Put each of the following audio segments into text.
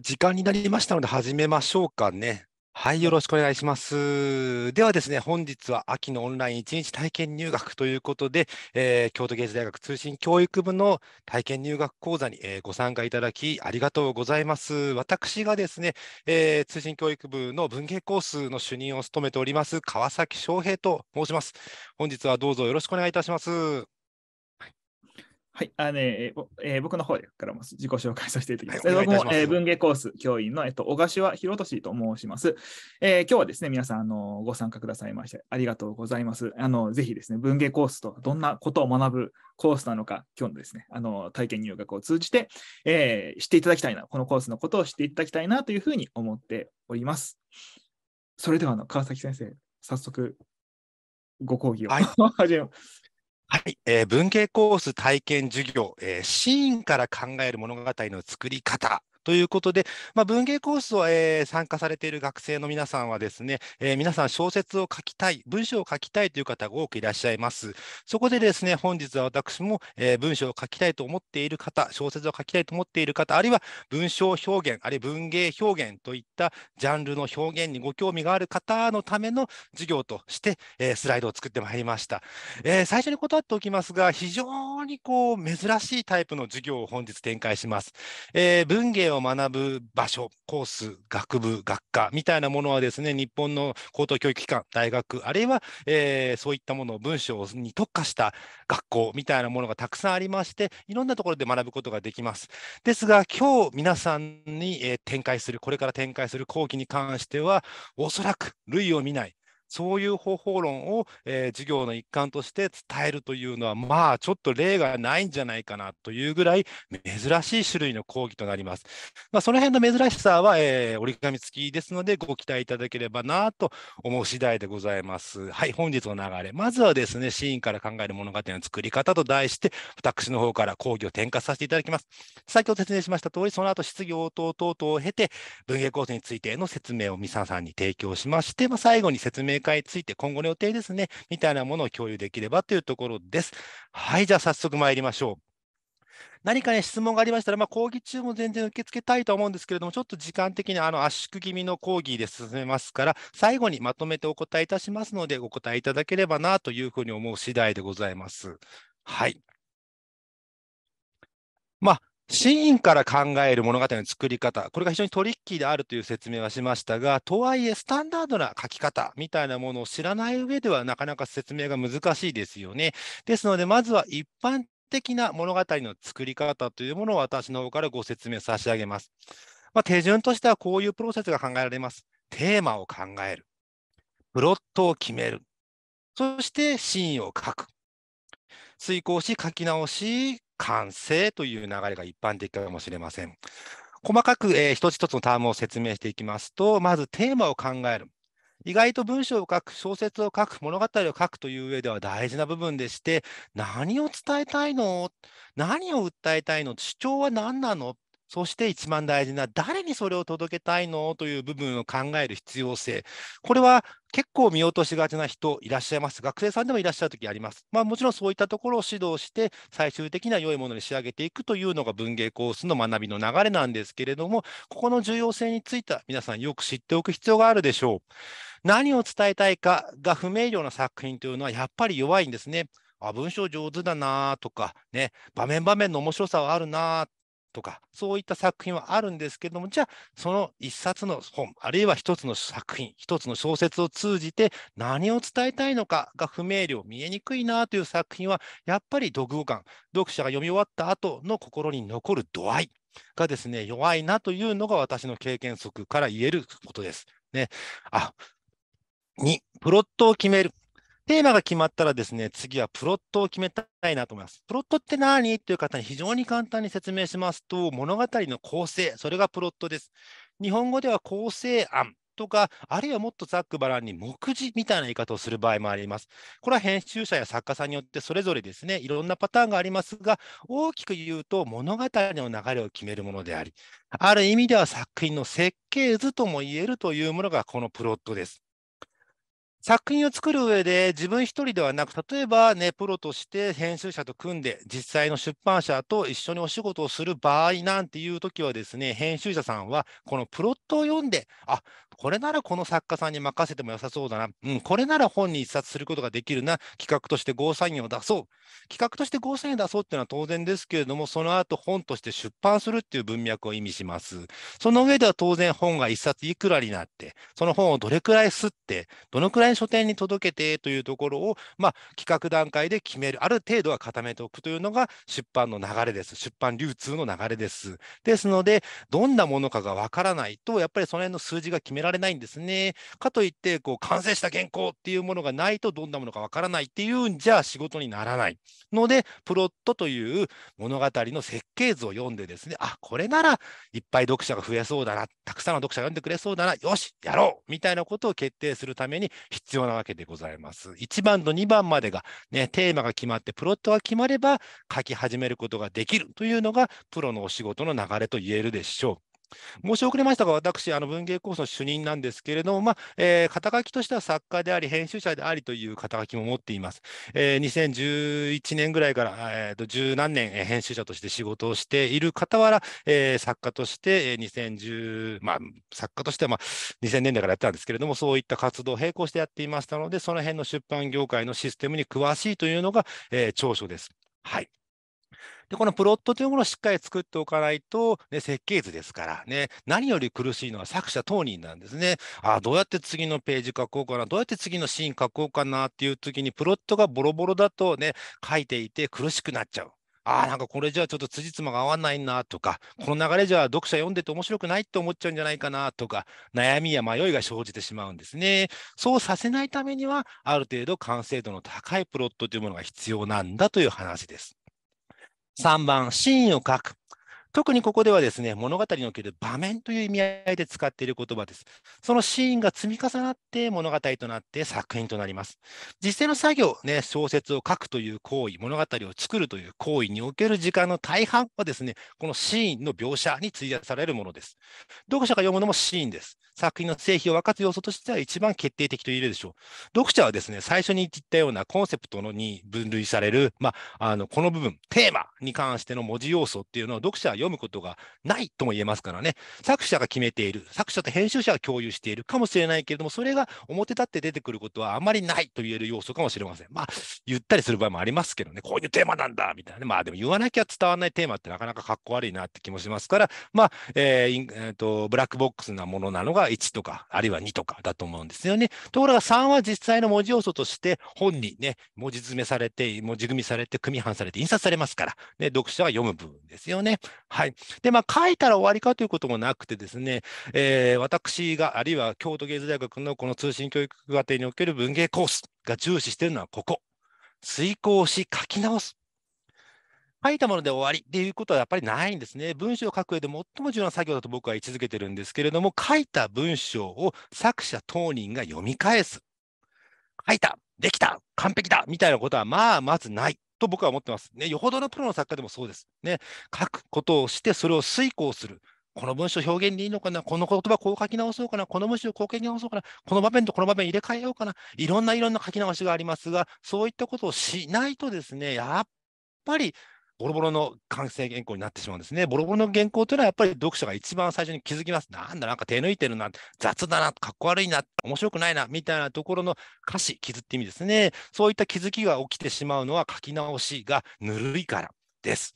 時間になりましたので始めましょうかね。はい、よろしくお願いします。ではですね、本日は秋のオンライン一日体験入学ということで、えー、京都芸術大学通信教育部の体験入学講座に、えー、ご参加いただきありがとうございます。私がですね、えー、通信教育部の文芸コースの主任を務めております、川崎翔平と申します。本日はどうぞよろしくお願いいたします。はい、あのね、えー、僕の方からも自己紹介させていただきます。はい、僕も、えー、文芸コース教員の、えっと、小柏博俊と申します、えー。今日はですね、皆さんあのご参加くださいましてありがとうございます。あのぜひですね、文芸コースとどんなことを学ぶコースなのか、今日のですね、あの体験入学を通じて、えー、知っていただきたいな、このコースのことを知っていただきたいなというふうに思っております。それではあの川崎先生、早速ご講義を、はい、始めはい、えー、文系コース体験授業、えー、シーンから考える物語の作り方ということで、まあ、文芸コースを、えー、参加されている学生の皆さんはですね、えー、皆さん小説を書きたい、文章を書きたいという方が多くいらっしゃいます。そこでですね、本日は私も、えー、文章を書きたいと思っている方、小説を書きたいと思っている方、あるいは文章表現、あるいは文芸表現といったジャンルの表現にご興味がある方のための授業として、えー、スライドを作ってまいりました。えー、最初に断っておきますが、非常にこう珍しいタイプの授業を本日展開します。えー、文芸を学ぶ場所、コース、学部、学科みたいなものはですね、日本の高等教育機関、大学、あるいは、えー、そういったものを文章に特化した学校みたいなものがたくさんありまして、いろんなところで学ぶことができます。ですが、今日皆さんに、えー、展開する、これから展開する講義に関しては、おそらく類を見ない、そういう方法論を、えー、授業の一環として伝えるというのは、まあ、ちょっと例がないんじゃないかなというぐらい珍しい種類の講義となります。まあ、その辺の珍しさは、えー、折り紙付きですので、ご期待いただければなと思う次第でございます。はい、本日の流れ。まずはですね、シーンから考える物語の作り方と題して、私の方から講義を転換させていただきます。先ほど説明しました通り、その後質疑応答等々を経て、文芸構成についての説明を皆さんに提供しまして、まあ、最後に説明明会について、今後の予定ですね、みたいなものを共有できればというところです。はい、じゃあ早速参りましょう。何かね、質問がありましたら、まあ、講義中も全然受け付けたいと思うんですけれども、ちょっと時間的にあの圧縮気味の講義で進めますから、最後にまとめてお答えいたしますので、お答えいただければなというふうに思う次第でございます。はい。まあ、シーンから考える物語の作り方、これが非常にトリッキーであるという説明はしましたが、とはいえ、スタンダードな書き方みたいなものを知らない上では、なかなか説明が難しいですよね。ですので、まずは一般的な物語の作り方というものを私の方からご説明差し上げます。まあ、手順としてはこういうプロセスが考えられます。テーマを考える。プロットを決める。そしてシーンを書く。遂行し、書き直し、完成という流れが一般的かもしれません。細かく、えー、一つ一つのタームを説明していきますと、まずテーマを考える。意外と文章を書く、小説を書く、物語を書くという上では大事な部分でして、何を伝えたいの何を訴えたいの主張は何なのそして一番大事な誰にそれを届けたいのという部分を考える必要性。これは結構見落としがちな人いらっしゃいます。学生さんでもいらっしゃるときあります。まあもちろんそういったところを指導して、最終的な良いものに仕上げていくというのが文芸コースの学びの流れなんですけれども、ここの重要性については皆さんよく知っておく必要があるでしょう。何を伝えたいかが不明瞭な作品というのはやっぱり弱いんですね。あ文章上手だなとか、ね、場面場面の面白さはあるなとか、そういった作品はあるんですけども、じゃあ、その一冊の本、あるいは一つの作品、一つの小説を通じて何を伝えたいのかが不明瞭、見えにくいなという作品は、やっぱり読後感、読者が読み終わった後の心に残る度合いがですね、弱いなというのが私の経験則から言えることです。ね、あ2、プロットを決める。テーマが決まったらですね、次はプロットを決めたいなと思います。プロットって何っていう方に非常に簡単に説明しますと、物語の構成、それがプロットです。日本語では構成案とか、あるいはもっとざっくばらんに目次みたいな言い方をする場合もあります。これは編集者や作家さんによってそれぞれですね、いろんなパターンがありますが、大きく言うと物語の流れを決めるものであり、ある意味では作品の設計図とも言えるというものがこのプロットです。作品を作る上で自分一人ではなく、例えばね、プロとして編集者と組んで、実際の出版社と一緒にお仕事をする場合なんていう時はですね、編集者さんはこのプロットを読んで、あこれならこの作家さんに任せても良さそうだな、うん、これなら本に一冊することができるな、企画としてゴーサインを出そう。企画としてゴーサインを出そうっていうのは当然ですけれども、その後本として出版するっていう文脈を意味します。その上では当然本が一冊いくらになって、その本をどれくらい吸って、どのくらい書店に届けてというところを、まあ、企画段階で決める、ある程度は固めておくというのが出版の流れです。出版流通の流れです。ですので、どんなものかがわからないと、やっぱりその辺の数字が決められないんですね。かといって、こう完成した原稿っていうものがないと、どんなものかわからないっていうんじゃ仕事にならない。ので、プロットという物語の設計図を読んでですね、あ、これならいっぱい読者が増えそうだな、たくさんの読者が読んでくれそうだな、よし、やろうみたいなことを決定するために、必要なわけでございます。1番と2番までが、ね、テーマが決まってプロットが決まれば書き始めることができるというのがプロのお仕事の流れと言えるでしょう。申し遅れましたが、私、あの文芸コースの主任なんですけれども、まあえー、肩書きとしては作家であり、編集者でありという肩書きも持っています。えー、2011年ぐらいから、えー、と十何年、えー、編集者として仕事をしている傍ら、えー、作家として、えー、2010、まあ、作家としては、まあ、2000年代からやってたんですけれども、そういった活動を並行してやっていましたので、その辺の出版業界のシステムに詳しいというのが、えー、長所です。はい。で、このプロットというものをしっかり作っておかないと、ね、設計図ですからね、何より苦しいのは作者当人なんですね。ああ、どうやって次のページ書こうかな、どうやって次のシーン書こうかなっていう時に、プロットがボロボロだとね、書いていて苦しくなっちゃう。ああ、なんかこれじゃあちょっと辻褄が合わないなとか、この流れじゃ読者読んでて面白くないって思っちゃうんじゃないかなとか、悩みや迷いが生じてしまうんですね。そうさせないためには、ある程度完成度の高いプロットというものが必要なんだという話です。3番、真意を書く。特にここではですね、物語における場面という意味合いで使っている言葉です。そのシーンが積み重なって物語となって作品となります。実際の作業、ね、小説を書くという行為、物語を作るという行為における時間の大半はですね、このシーンの描写に費やされるものです。読者が読むのもシーンです。作品の成否を分かつ要素としては一番決定的と言えるでしょう。読者はですね、最初に言ったようなコンセプトのに分類される、まあ、のこの部分、テーマに関しての文字要素っていうのを読者は読むことがないとも言えますからね、作者が決めている、作者と編集者が共有しているかもしれないけれども、それが表立って出てくることはあまりないと言える要素かもしれません。まあ、言ったりする場合もありますけどね、こういうテーマなんだみたいなね、まあでも言わなきゃ伝わらないテーマってなかなかかっこ悪いなって気もしますから、まあ、えーえーと、とブラックボックスなものなのが1とか、あるいは2とかだと思うんですよね。ところが3は実際の文字要素として本にね、文字詰めされて、文字組みされて、組み版されて、印刷されますから、ね、読者は読む部分ですよね。はい。で、まあ、書いたら終わりかということもなくてですね、えー、私が、あるいは京都芸術大学のこの通信教育課程における文芸コースが重視しているのはここ。遂行し、書き直す。書いたもので終わりっていうことはやっぱりないんですね。文章を書く上で最も重要な作業だと僕は位置づけてるんですけれども、書いた文章を作者当人が読み返す。書いたできた完璧だみたいなことはまあまずない。と僕は思ってます。ね、よほどのプロの作家でもそうです。ね、書くことをして、それを遂行する。この文章表現でいいのかなこの言葉こう書き直そうかなこの文章こう書き直そうかなこの場面とこの場面入れ替えようかないろんないろんな書き直しがありますが、そういったことをしないとですね、やっぱりボロボロの完成原稿になってしまうんですね。ボロボロの原稿というのはやっぱり読者が一番最初に気づきます。なんだ、なんか手抜いてるな、雑だな、かっこ悪いな、面白くないな、みたいなところの歌詞、傷って意味ですね。そういった気づきが起きてしまうのは書き直しがぬるいからです。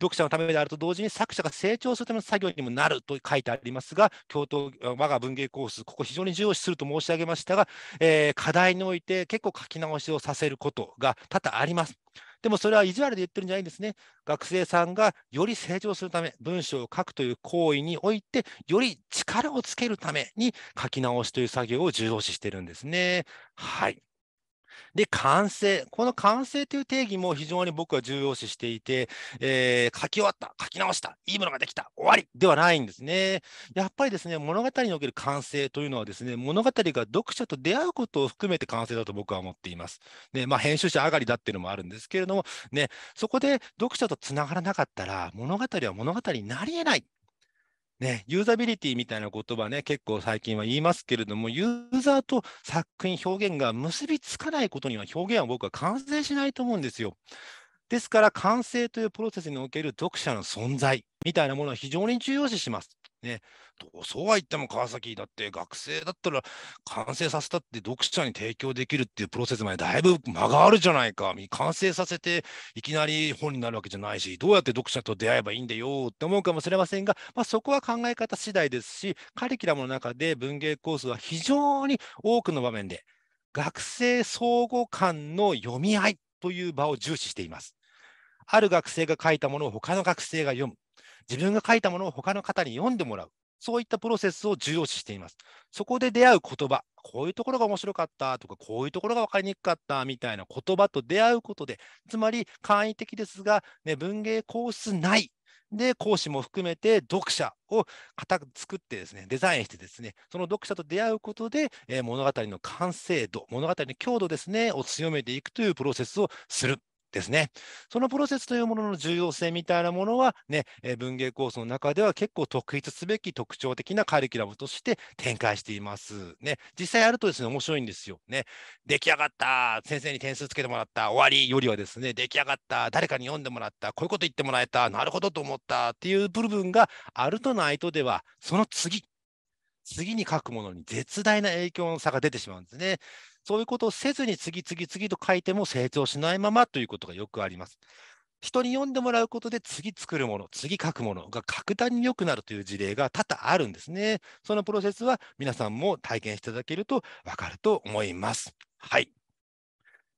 読者のためであると同時に作者が成長するための作業にもなると書いてありますが、教頭、我が文芸コース、ここ非常に重要視すると申し上げましたが、えー、課題において結構書き直しをさせることが多々あります。でもそれは意地悪で言ってるんじゃないんですね。学生さんがより成長するため、文章を書くという行為において、より力をつけるために書き直しという作業を重要視してるんですね。はい。で、完成。この完成という定義も非常に僕は重要視していて、えー、書き終わった、書き直した、いいものができた、終わりではないんですね。やっぱりですね、物語における完成というのはですね、物語が読者と出会うことを含めて完成だと僕は思っています。ね、まあ、編集者上がりだっていうのもあるんですけれども、ね、そこで読者とつながらなかったら、物語は物語になり得ないね、ユーザビリティみたいな言葉ね、結構最近は言いますけれども、ユーザーと作品、表現が結びつかないことには表現は僕は完成しないと思うんですよ。ですから、完成というプロセスにおける読者の存在みたいなものは非常に重要視します。ね、そうは言っても川崎だって学生だったら完成させたって読者に提供できるっていうプロセスまでだいぶ間があるじゃないか完成させていきなり本になるわけじゃないしどうやって読者と出会えばいいんだよって思うかもしれませんが、まあ、そこは考え方次第ですしカリキュラムの中で文芸コースは非常に多くの場面で学生相互間の読み合いという場を重視しています。ある学生が書いたものを他の学生が読む。自分が書いたものを他の方に読んでもらう。そういったプロセスを重要視しています。そこで出会う言葉、こういうところが面白かったとか、こういうところが分かりにくかったみたいな言葉と出会うことで、つまり簡易的ですが、ね、文芸コース内で講師も含めて読者をく作ってですね、デザインしてですね、その読者と出会うことで、えー、物語の完成度、物語の強度ですね、を強めていくというプロセスをするですね。そのプロセスというものの重要性みたいなものは、ね、文芸コースの中では結構特筆すべき特徴的なカリキュラムとして展開しています。ね、実際やるとですね、面白いんですよ。ね、出来上がった、先生に点数つけてもらった、終わりよりはですね、出来上がった、誰かに読んでもらった、こういうこと言ってもらえた、なるほどと思ったっていう部分があるとないとでは、その次、次に書くものに絶大な影響の差が出てしまうんですね。そういうことをせずに次々次と書いても成長しないままということがよくあります。人に読んでもらうことで次作るもの、次書くものが格段に良くなるという事例が多々あるんですね。そのプロセスは皆さんも体験していただけると分かると思います。はい。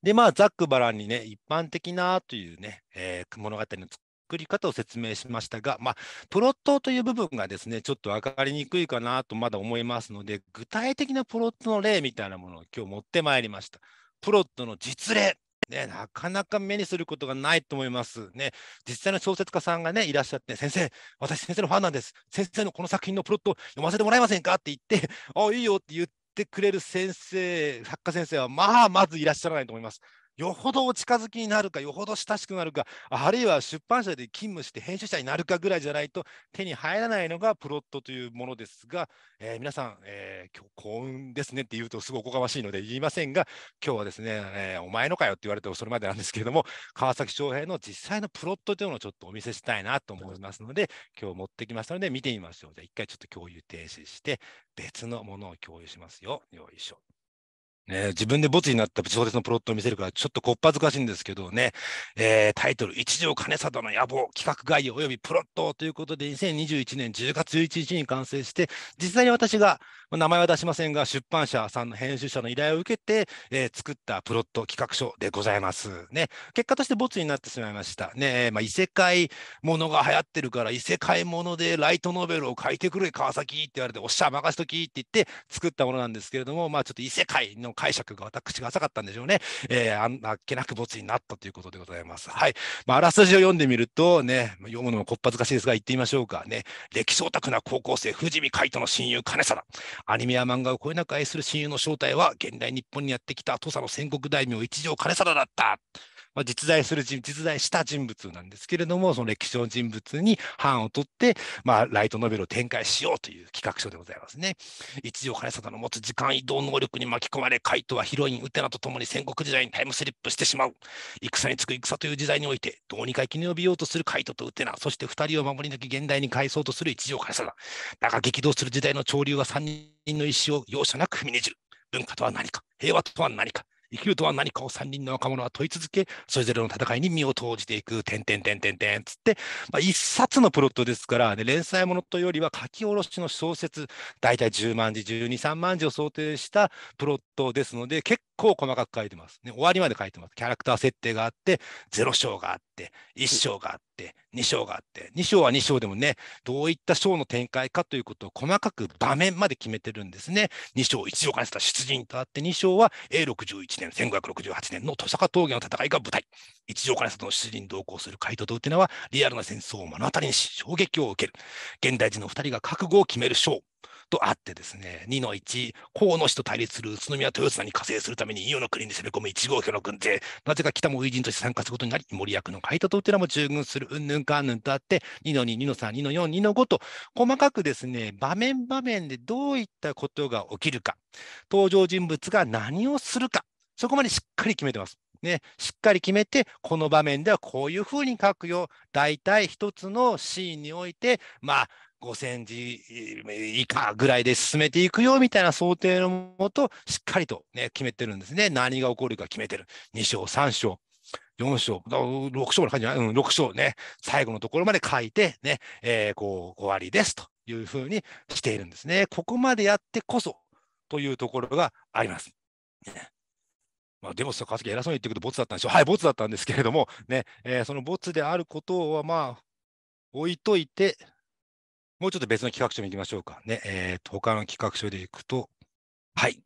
で、まあ、ざっくばらんにね、一般的なというね、えー、物語の作り方を説明しましたが、まあ、プロットという部分がですね、ちょっと分かりにくいかなとまだ思いますので、具体的なプロットの例みたいなものを今日持ってまいりました。プロットの実例。ね、なかなか目にすることがないと思います。ね、実際の小説家さんが、ね、いらっしゃって、先生、私先生のファンなんです。先生のこの作品のプロット読ませてもらえませんかって言って、あ あ、いいよって言ってくれる先生、作家先生は、まあ、まずいらっしゃらないと思います。よほどお近づきになるか、よほど親しくなるか、あるいは出版社で勤務して編集者になるかぐらいじゃないと手に入らないのがプロットというものですが、えー、皆さん、えー、今日幸運ですねって言うとすごくおこがましいので言いませんが、今日はですね、えー、お前のかよって言われてそれまでなんですけれども、川崎翔平の実際のプロットというのをちょっとお見せしたいなと思いますので、今日持ってきましたので見てみましょう。じゃあ一回ちょっと共有停止して、別のものを共有しますよ。よいしょ。ね、自分でボツになった小説のプロットを見せるから、ちょっとこっぱずかしいんですけどね、えー、タイトル、一条兼里の野望、企画概要及びプロットということで、2021年10月11日に完成して、実際に私が、名前は出しませんが、出版社さんの編集者の依頼を受けて、えー、作ったプロット企画書でございます。ね、結果としてボツになってしまいました。ね、まあ、異世界ものが流行ってるから、異世界ものでライトノベルを書いてくれ、川崎って言われて、おっしゃ、任しときって言って作ったものなんですけれども、まあ、ちょっと異世界の解釈が私が浅かったんでしょうね。えー、あんなけなく没になったということでございます。はい。まあ、あらすじを読んでみるとね、読むのもこっぱずかしいですが、言ってみましょうかね。歴史オタクな高校生、藤見海斗の親友、金貞。アニメや漫画をこよなく愛する親友の正体は、現代日本にやってきた土佐の戦国大名一条金貞だった。まあ、実在する人実在した人物なんですけれどもその歴史の人物に版を取って、まあ、ライトノベルを展開しようという企画書でございますね。一条兼貞の持つ時間移動能力に巻き込まれカイトはヒロインウテナと共に戦国時代にタイムスリップしてしまう戦につく戦という時代においてどうにか生き延びようとするカイトとウテナそして二人を守り抜き現代に返そうとする一条兼貞だが激動する時代の潮流は三人の意思を容赦なく踏みにじる文化とは何か平和とは何か生きるとは何かを3人の若者は問い続け、それぞれの戦いに身を投じていく、点て点て点つって、まあ、一冊のプロットですから、ね、連載ものというよりは書き下ろしの小説、大体10万字、12、3万字を想定したプロットですので、結構細かく書いてます。ね、終わりまで書いてます。キャラクター設定があって、ゼロ章があっって1章があって2章があって2章は2章でもねどういった章の展開かということを細かく場面まで決めてるんですね2章1章からした出陣とあって2章は A61 年1568年の登坂峠の戦いが舞台1章からしたの出陣同行する海盗というのはリアルな戦争を目の当たりにし衝撃を受ける現代人の2人が覚悟を決める章とあってですね、2の1、河野氏と対立する宇都宮豊綱に加勢するために伊予の国に攻め込む1号機の軍勢、なぜか北も初陣として参加することになり、森役の海田とお寺も従軍する、うんぬんかんぬんとあって、2の2、2の3、2の4、2の5と、細かくですね、場面場面でどういったことが起きるか、登場人物が何をするか、そこまでしっかり決めてます。ね、しっかり決めて、この場面ではこういうふうに書くよ。大体一つのシーンにおいて、まあ、5センチ以下ぐらいで進めていくよみたいな想定のもと、しっかりと、ね、決めてるんですね。何が起こるか決めてる。2章、3章、4章、6章の感じじゃない、うん、6章ね、最後のところまで書いてね、えー、こう終わりですというふうにしているんですね。ここまでやってこそというところがあります。ねまあ、デモスと川崎偉そうに言ってくるとボツだったんでしょう。はい、ボツだったんですけれども、ねえー、そのボツであることはまあ置いといて、もうちょっと別の企画書に行きましょうかね。えっ、ー、と、他の企画書でいくと、はい。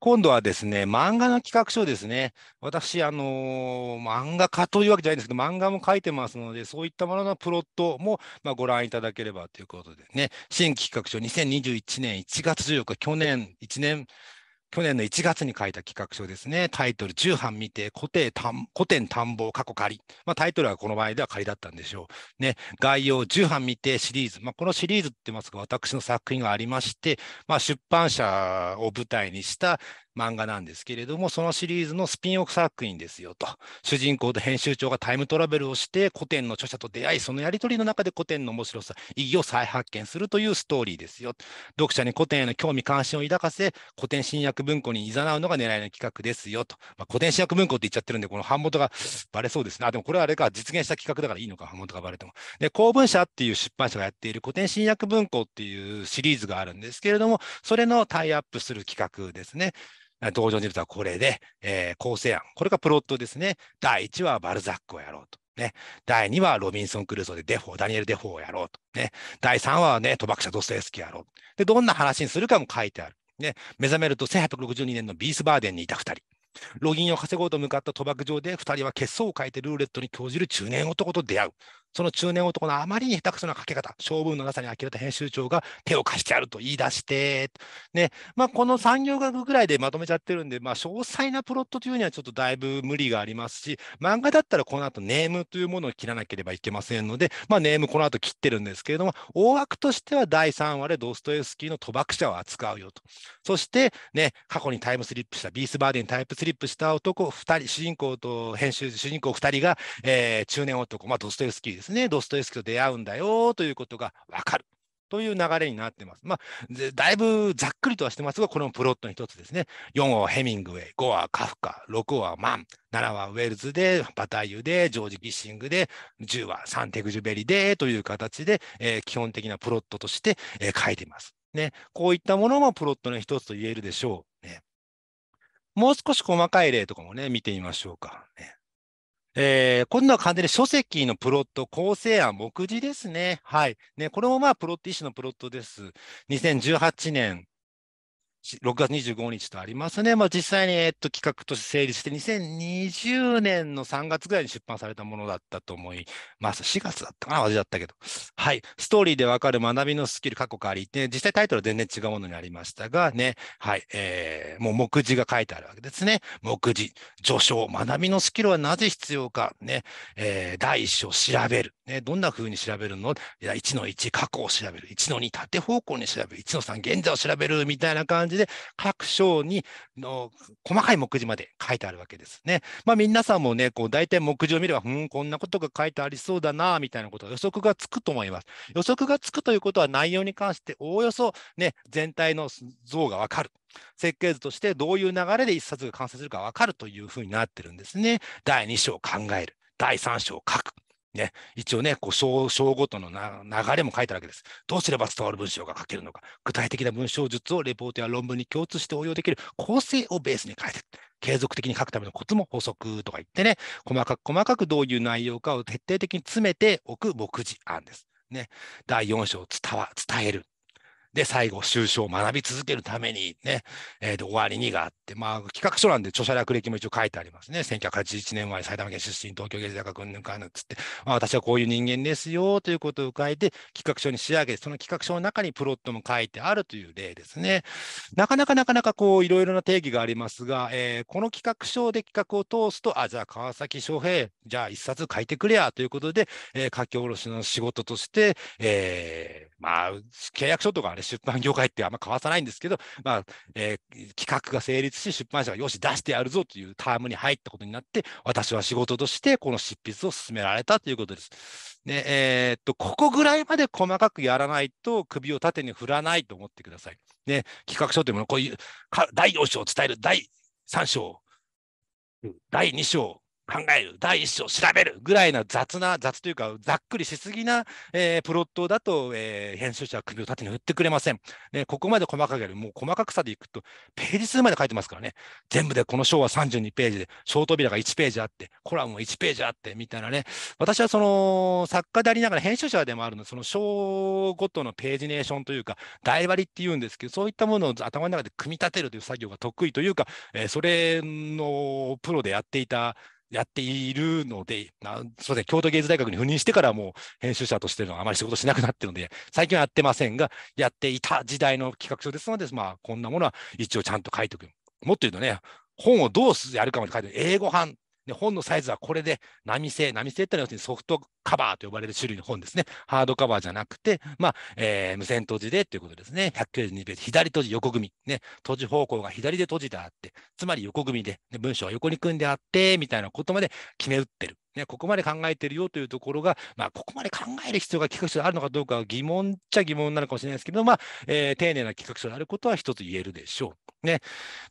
今度はですね、漫画の企画書ですね。私、あのー、漫画家というわけじゃないんですけど、漫画も書いてますので、そういったもののプロットも、まあ、ご覧いただければということでね、新企画書2021年1月14日、去年1年去年の1月に書いた企画書ですね、タイトル、10版見て、古典古典探訪過去仮。まあ、タイトルはこの場合では仮だったんでしょう。ね、概要、10版見てシリーズ。まあ、このシリーズって言いますが、私の作品がありまして、まあ、出版社を舞台にした漫画なんですけれども、そのシリーズのスピンオフ作品ですよと。主人公と編集長がタイムトラベルをして、古典の著者と出会い、そのやり取りの中で古典の面白さ、意義を再発見するというストーリーですよ。読者に古典への興味関心を抱かせ、古典新薬文庫に誘うのが狙いの企画ですよと。まあ、古典新薬文庫って言っちゃってるんで、この版元が バレそうですね。あ、でもこれはあれか、実現した企画だからいいのか、版元がバレても。で、公文社っていう出版社がやっている古典新薬文庫っていうシリーズがあるんですけれども、それのタイアップする企画ですね。登場人物はこれで、えー、構成案。これがプロットですね。第1話はバルザックをやろうと。ね、第2話、ロビンソン・クルーソーでデフォー、ダニエル・デフォーをやろうと。ね、第3話はね、賭博者ドストエスキーやろう。で、どんな話にするかも書いてある。ね、目覚めると1862年のビースバーデンにいた2人。ロギンを稼ごうと向かった賭博場で2人は血相を変えてルーレットに興じる中年男と出会う。その中年男のあまりに下手くそな書き方、性分のなさに呆れた編集長が手を貸してやると言い出して、ねまあ、この産業学ぐらいでまとめちゃってるんで、まあ、詳細なプロットというにはちょっとだいぶ無理がありますし、漫画だったらこの後ネームというものを切らなければいけませんので、まあ、ネームこの後切ってるんですけれども、大枠としては第3話でドストエフスキーの賭博者を扱うよと。そして、ね、過去にタイムスリップした、ビースバーディンにタイムスリップした男2人、主人公と編集主人公2人が、えー、中年男、まあ、ドストエフスキーですですね、ドストエフスキと出会うんだよということがわかる。という流れになってます。まあ、だいぶざっくりとはしてますが、これもプロットの一つですね。4はヘミングウェイ、5はカフカ、6はマン、7はウェルズで、バタイユで、ジョージ・ギッシングで、10はサンテグジュベリでという形で、えー、基本的なプロットとして、えー、書いています。ね、こういったものもプロットの一つと言えるでしょう、ね。もう少し細かい例とかもね、見てみましょうか。ねえー、今度は完全に書籍のプロット、構成案、目次ですね。はい。ね、これもまあ、プロット、一種のプロットです。2018年6月25日とありますね。まあ、実際に、えっと、企画として成立して、2020年の3月ぐらいに出版されたものだったと思います。4月だったかな私だったけど。はい。ストーリーでわかる学びのスキル、過去かわり、っね、実際タイトルは全然違うものにありましたが、ね。はい。えー、もう目次が書いてあるわけですね。目次、序章、学びのスキルはなぜ必要か。ね。えー、第一章、調べる。ね。どんな風に調べるのいや ?1 の1、過去を調べる。1の2、縦方向に調べる。1の3、現在を調べる。みたいな感じじで、各章にの細かい目次まで書いてあるわけですね。まあ、皆さんもね、こう大体目次を見れば、うん、こんなことが書いてありそうだな、みたいなこと予測がつくと思います。予測がつくということは、内容に関しておおよそ、ね、全体の像がわかる。設計図としてどういう流れで一冊が完成するか分かるというふうになってるんですね。第2章考える。第3章書く。ね、一応ね、こう章章ごとの流れも書いたわけです。どうすれば伝わる文章が書けるのか、具体的な文章術をレポートや論文に共通して応用できる構成をベースに書いて継続的に書くためのコツも補足とか言ってね、細かく細かくどういう内容かを徹底的に詰めておく目次案です。ね、第4章伝わ、伝える。で、最後、収正を学び続けるために、ね、えー、で、終わりにがあって、まあ、企画書なんで著者略歴も一応書いてありますね。1981年生まれ、埼玉県出身、東京芸術大学うんぬんかんぬんつって、まあ、私はこういう人間ですよということを書いて、企画書に仕上げて、その企画書の中にプロットも書いてあるという例ですね。なかなかなかなかこう、いろいろな定義がありますが、えー、この企画書で企画を通すと、あ、じゃあ川崎翔平、じゃあ一冊書いてくれやということで、えー、書き下ろしの仕事として、えー、まあ、契約書とかあれ出版業界ってあんま交わさないんですけど、まあえー、企画が成立し、出版社がよし、出してやるぞというタームに入ったことになって、私は仕事としてこの執筆を進められたということです。でえー、っとここぐらいまで細かくやらないと首を縦に振らないと思ってください。で企画書というものこういう第4章を伝える第3章、第2章、考える、第一章調べるぐらいな雑な、雑というか、ざっくりしすぎな、えー、プロットだと、えー、編集者は首を縦に振ってくれません。ね、ここまで細かくやる、もう細かくさでいくと、ページ数まで書いてますからね、全部でこの章は32ページで、小扉が1ページあって、コラムも1ページあって、みたいなね、私はその作家でありながら編集者でもあるので、その章ごとのページネーションというか、台割りっていうんですけど、そういったものを頭の中で組み立てるという作業が得意というか、えー、それのプロでやっていたやっているので、なません、京都芸術大学に赴任してからもう編集者としてのあまり仕事しなくなってるので、最近はやってませんが、やっていた時代の企画書ですので、まあ、こんなものは一応ちゃんと書いておく。もっと言うとね、本をどうやるかまで書いて、英語版で本のサイズはこれで、波製、波製ってのは要するにソフトカバーと呼ばれる種類の本ですね。ハードカバーじゃなくて、まあ、えー、無線閉じでということですね。192ページ、左閉じ横組み。ね、閉じ方向が左で閉じてあって、つまり横組みで、ね、文章は横に組んであって、みたいなことまで決め打ってる。ね、ここまで考えてるよというところが、まあ、ここまで考える必要が企画書であるのかどうかは疑問っちゃ疑問なのかもしれないですけど、まあ、えー、丁寧な企画書であることは一つ言えるでしょう。ね、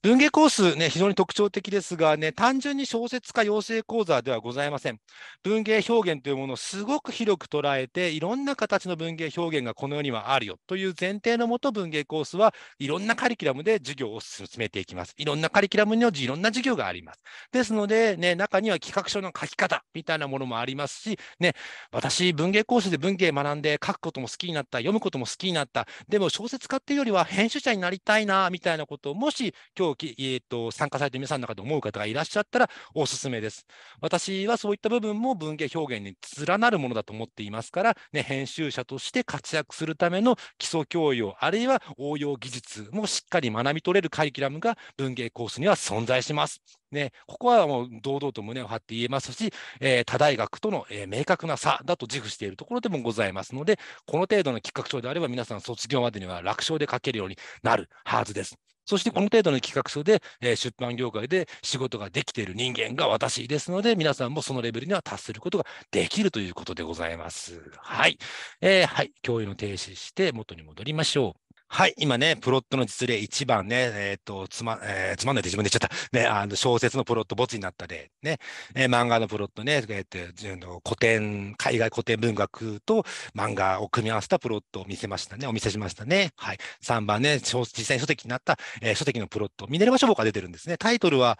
文芸コース、ね、非常に特徴的ですが、ね、単純に小説家養成講座ではございません。文芸表現というものをすごく広く捉えて、いろんな形の文芸表現がこの世にはあるよという前提のもと、文芸コースはいろんなカリキュラムで授業を進めていきます。いろんなカリキュラムにていろんな授業があります。ですので、ね、中には企画書の書き方みたいなものもありますし、ね、私、文芸コースで文芸学んで書くことも好きになった、読むことも好きになった、でも小説家っていうよりは編集者になりたいなみたいなことももし今日、えーと、参加されて皆さんの中で思う方がいらっしゃったらおすすめです。私はそういった部分も文芸表現に連なるものだと思っていますから、ね、編集者として活躍するための基礎教養、あるいは応用技術もしっかり学び取れるカリキュラムが文芸コースには存在します。ね、ここはもう堂々と胸を張って言えますし、えー、他大学との、えー、明確な差だと自負しているところでもございますので、この程度の企画書であれば、皆さん卒業までには楽勝で書けるようになるはずです。そしてこの程度の企画書で、え出版業界で仕事ができている人間が私ですので、皆さんもそのレベルには達することができるということでございます。はい。えー、はい。共有の停止して元に戻りましょう。はい、今ね、プロットの実例1番ね、えっ、ー、と、つま、えー、つまんないで自分で言っちゃった。ね、あの、小説のプロットボツになった例、ね、えー、漫画のプロットね、えっ、ー、と、古典、海外古典文学と漫画を組み合わせたプロットを見せましたね、お見せしましたね。はい。3番ね、実際に書籍になった、えー、書籍のプロット、ミネルバ書房から出てるんですね。タイトルは、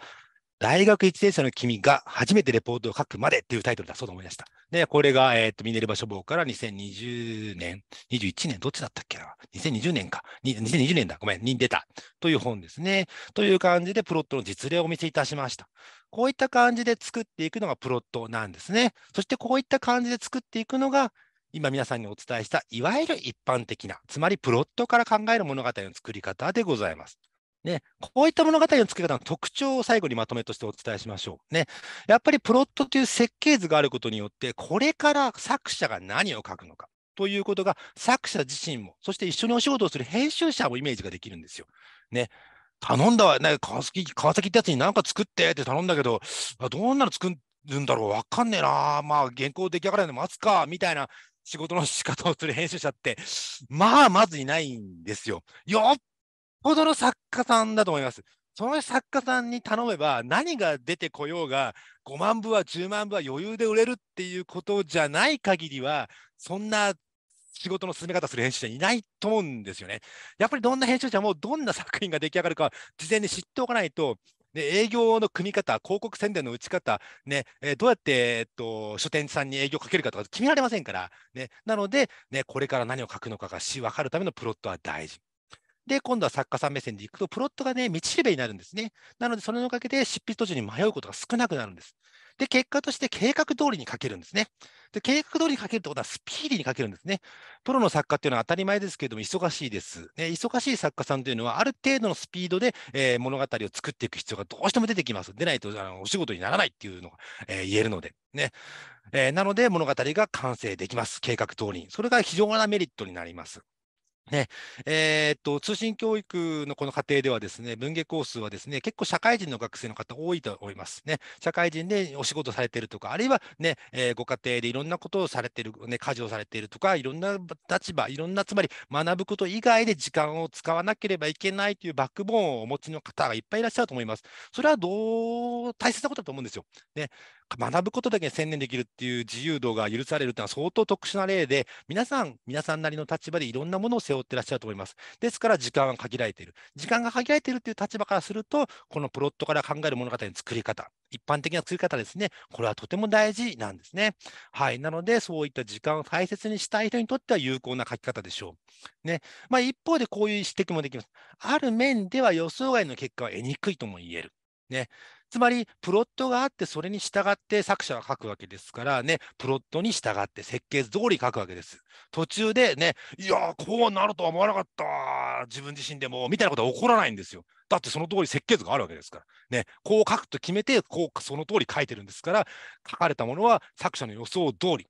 大学1年生の君が初めてレポートを書くまでっていうタイトルだそうと思いました。で、これが、えっ、ー、と、ミネルバ書房から2020年、21年、どっちだったっけな ?2020 年か。2020年だ。ごめん。に出た。という本ですね。という感じで、プロットの実例をお見せいたしました。こういった感じで作っていくのがプロットなんですね。そして、こういった感じで作っていくのが、今皆さんにお伝えした、いわゆる一般的な、つまりプロットから考える物語の作り方でございます。ね、こういった物語の作り方の特徴を最後にまとめとしてお伝えしましょう。ね、やっぱりプロットという設計図があることによって、これから作者が何を書くのかということが、作者自身も、そして一緒にお仕事をする編集者もイメージができるんですよ。ね、頼んだわ、ね、川崎川崎ってやつに何か作ってって頼んだけど、どんなの作るんだろう、分かんねえな、まあ、原稿出来上がるの待つかみたいな仕事の仕方をする編集者って、まあ、まずいないんですよ。よっほどの作家さんだと思います。その作家さんに頼めば何が出てこようが5万部は10万部は余裕で売れるっていうことじゃない限りはそんな仕事の進め方する編集者いないと思うんですよね。やっぱりどんな編集者もどんな作品が出来上がるか事前に知っておかないと営業の組み方、広告宣伝の打ち方、ねえー、どうやって、えっと、書店さんに営業かけるかとか決められませんから、ね、なので、ね、これから何を書くのかが分かるためのプロットは大事。で、今度は作家さん目線でいくと、プロットがね、道しるべになるんですね。なので、それのおかげで執筆途中に迷うことが少なくなるんです。で、結果として計画通りに書けるんですね。で、計画通りに書けるってことはスピーディーに書けるんですね。プロの作家っていうのは当たり前ですけれども、忙しいです。ね、忙しい作家さんというのは、ある程度のスピードで、えー、物語を作っていく必要がどうしても出てきます。でないとあのお仕事にならないっていうのが、えー、言えるので。ねえー、なので、物語が完成できます。計画通りに。それが非常なメリットになります。ねえー、っと通信教育のこの過程ではですね文芸コースはですね結構社会人の学生の方多いと思いますね社会人でお仕事されてるとかあるいはね、えー、ご家庭でいろんなことをされてる、ね、家事をされているとかいろんな立場いろんなつまり学ぶこと以外で時間を使わなければいけないというバックボーンをお持ちの方がいっぱいいらっしゃると思いますそれはどう大切なことだと思うんですよ、ね、学ぶことだけに専念できるっていう自由度が許されるっていうのは相当特殊な例で、皆さん、皆さんなりの立場でいろんなものを背負ってらっしゃると思います。ですから、時間は限られている。時間が限られているっていう立場からすると、このプロットから考える物語の作り方、一般的な作り方ですね、これはとても大事なんですね。はい。なので、そういった時間を大切にしたい人にとっては有効な書き方でしょう。ね。まあ、一方でこういう指摘もできます。ある面では予想外の結果は得にくいとも言える。ね。つまり、プロットがあって、それに従って作者は書くわけですからね、プロットに従って設計図通り書くわけです。途中でね、いやこうなるとは思わなかった、自分自身でも、みたいなことは起こらないんですよ。だってその通り設計図があるわけですから、ね、こう書くと決めて、こうその通り書いてるんですから、書かれたものは作者の予想通り、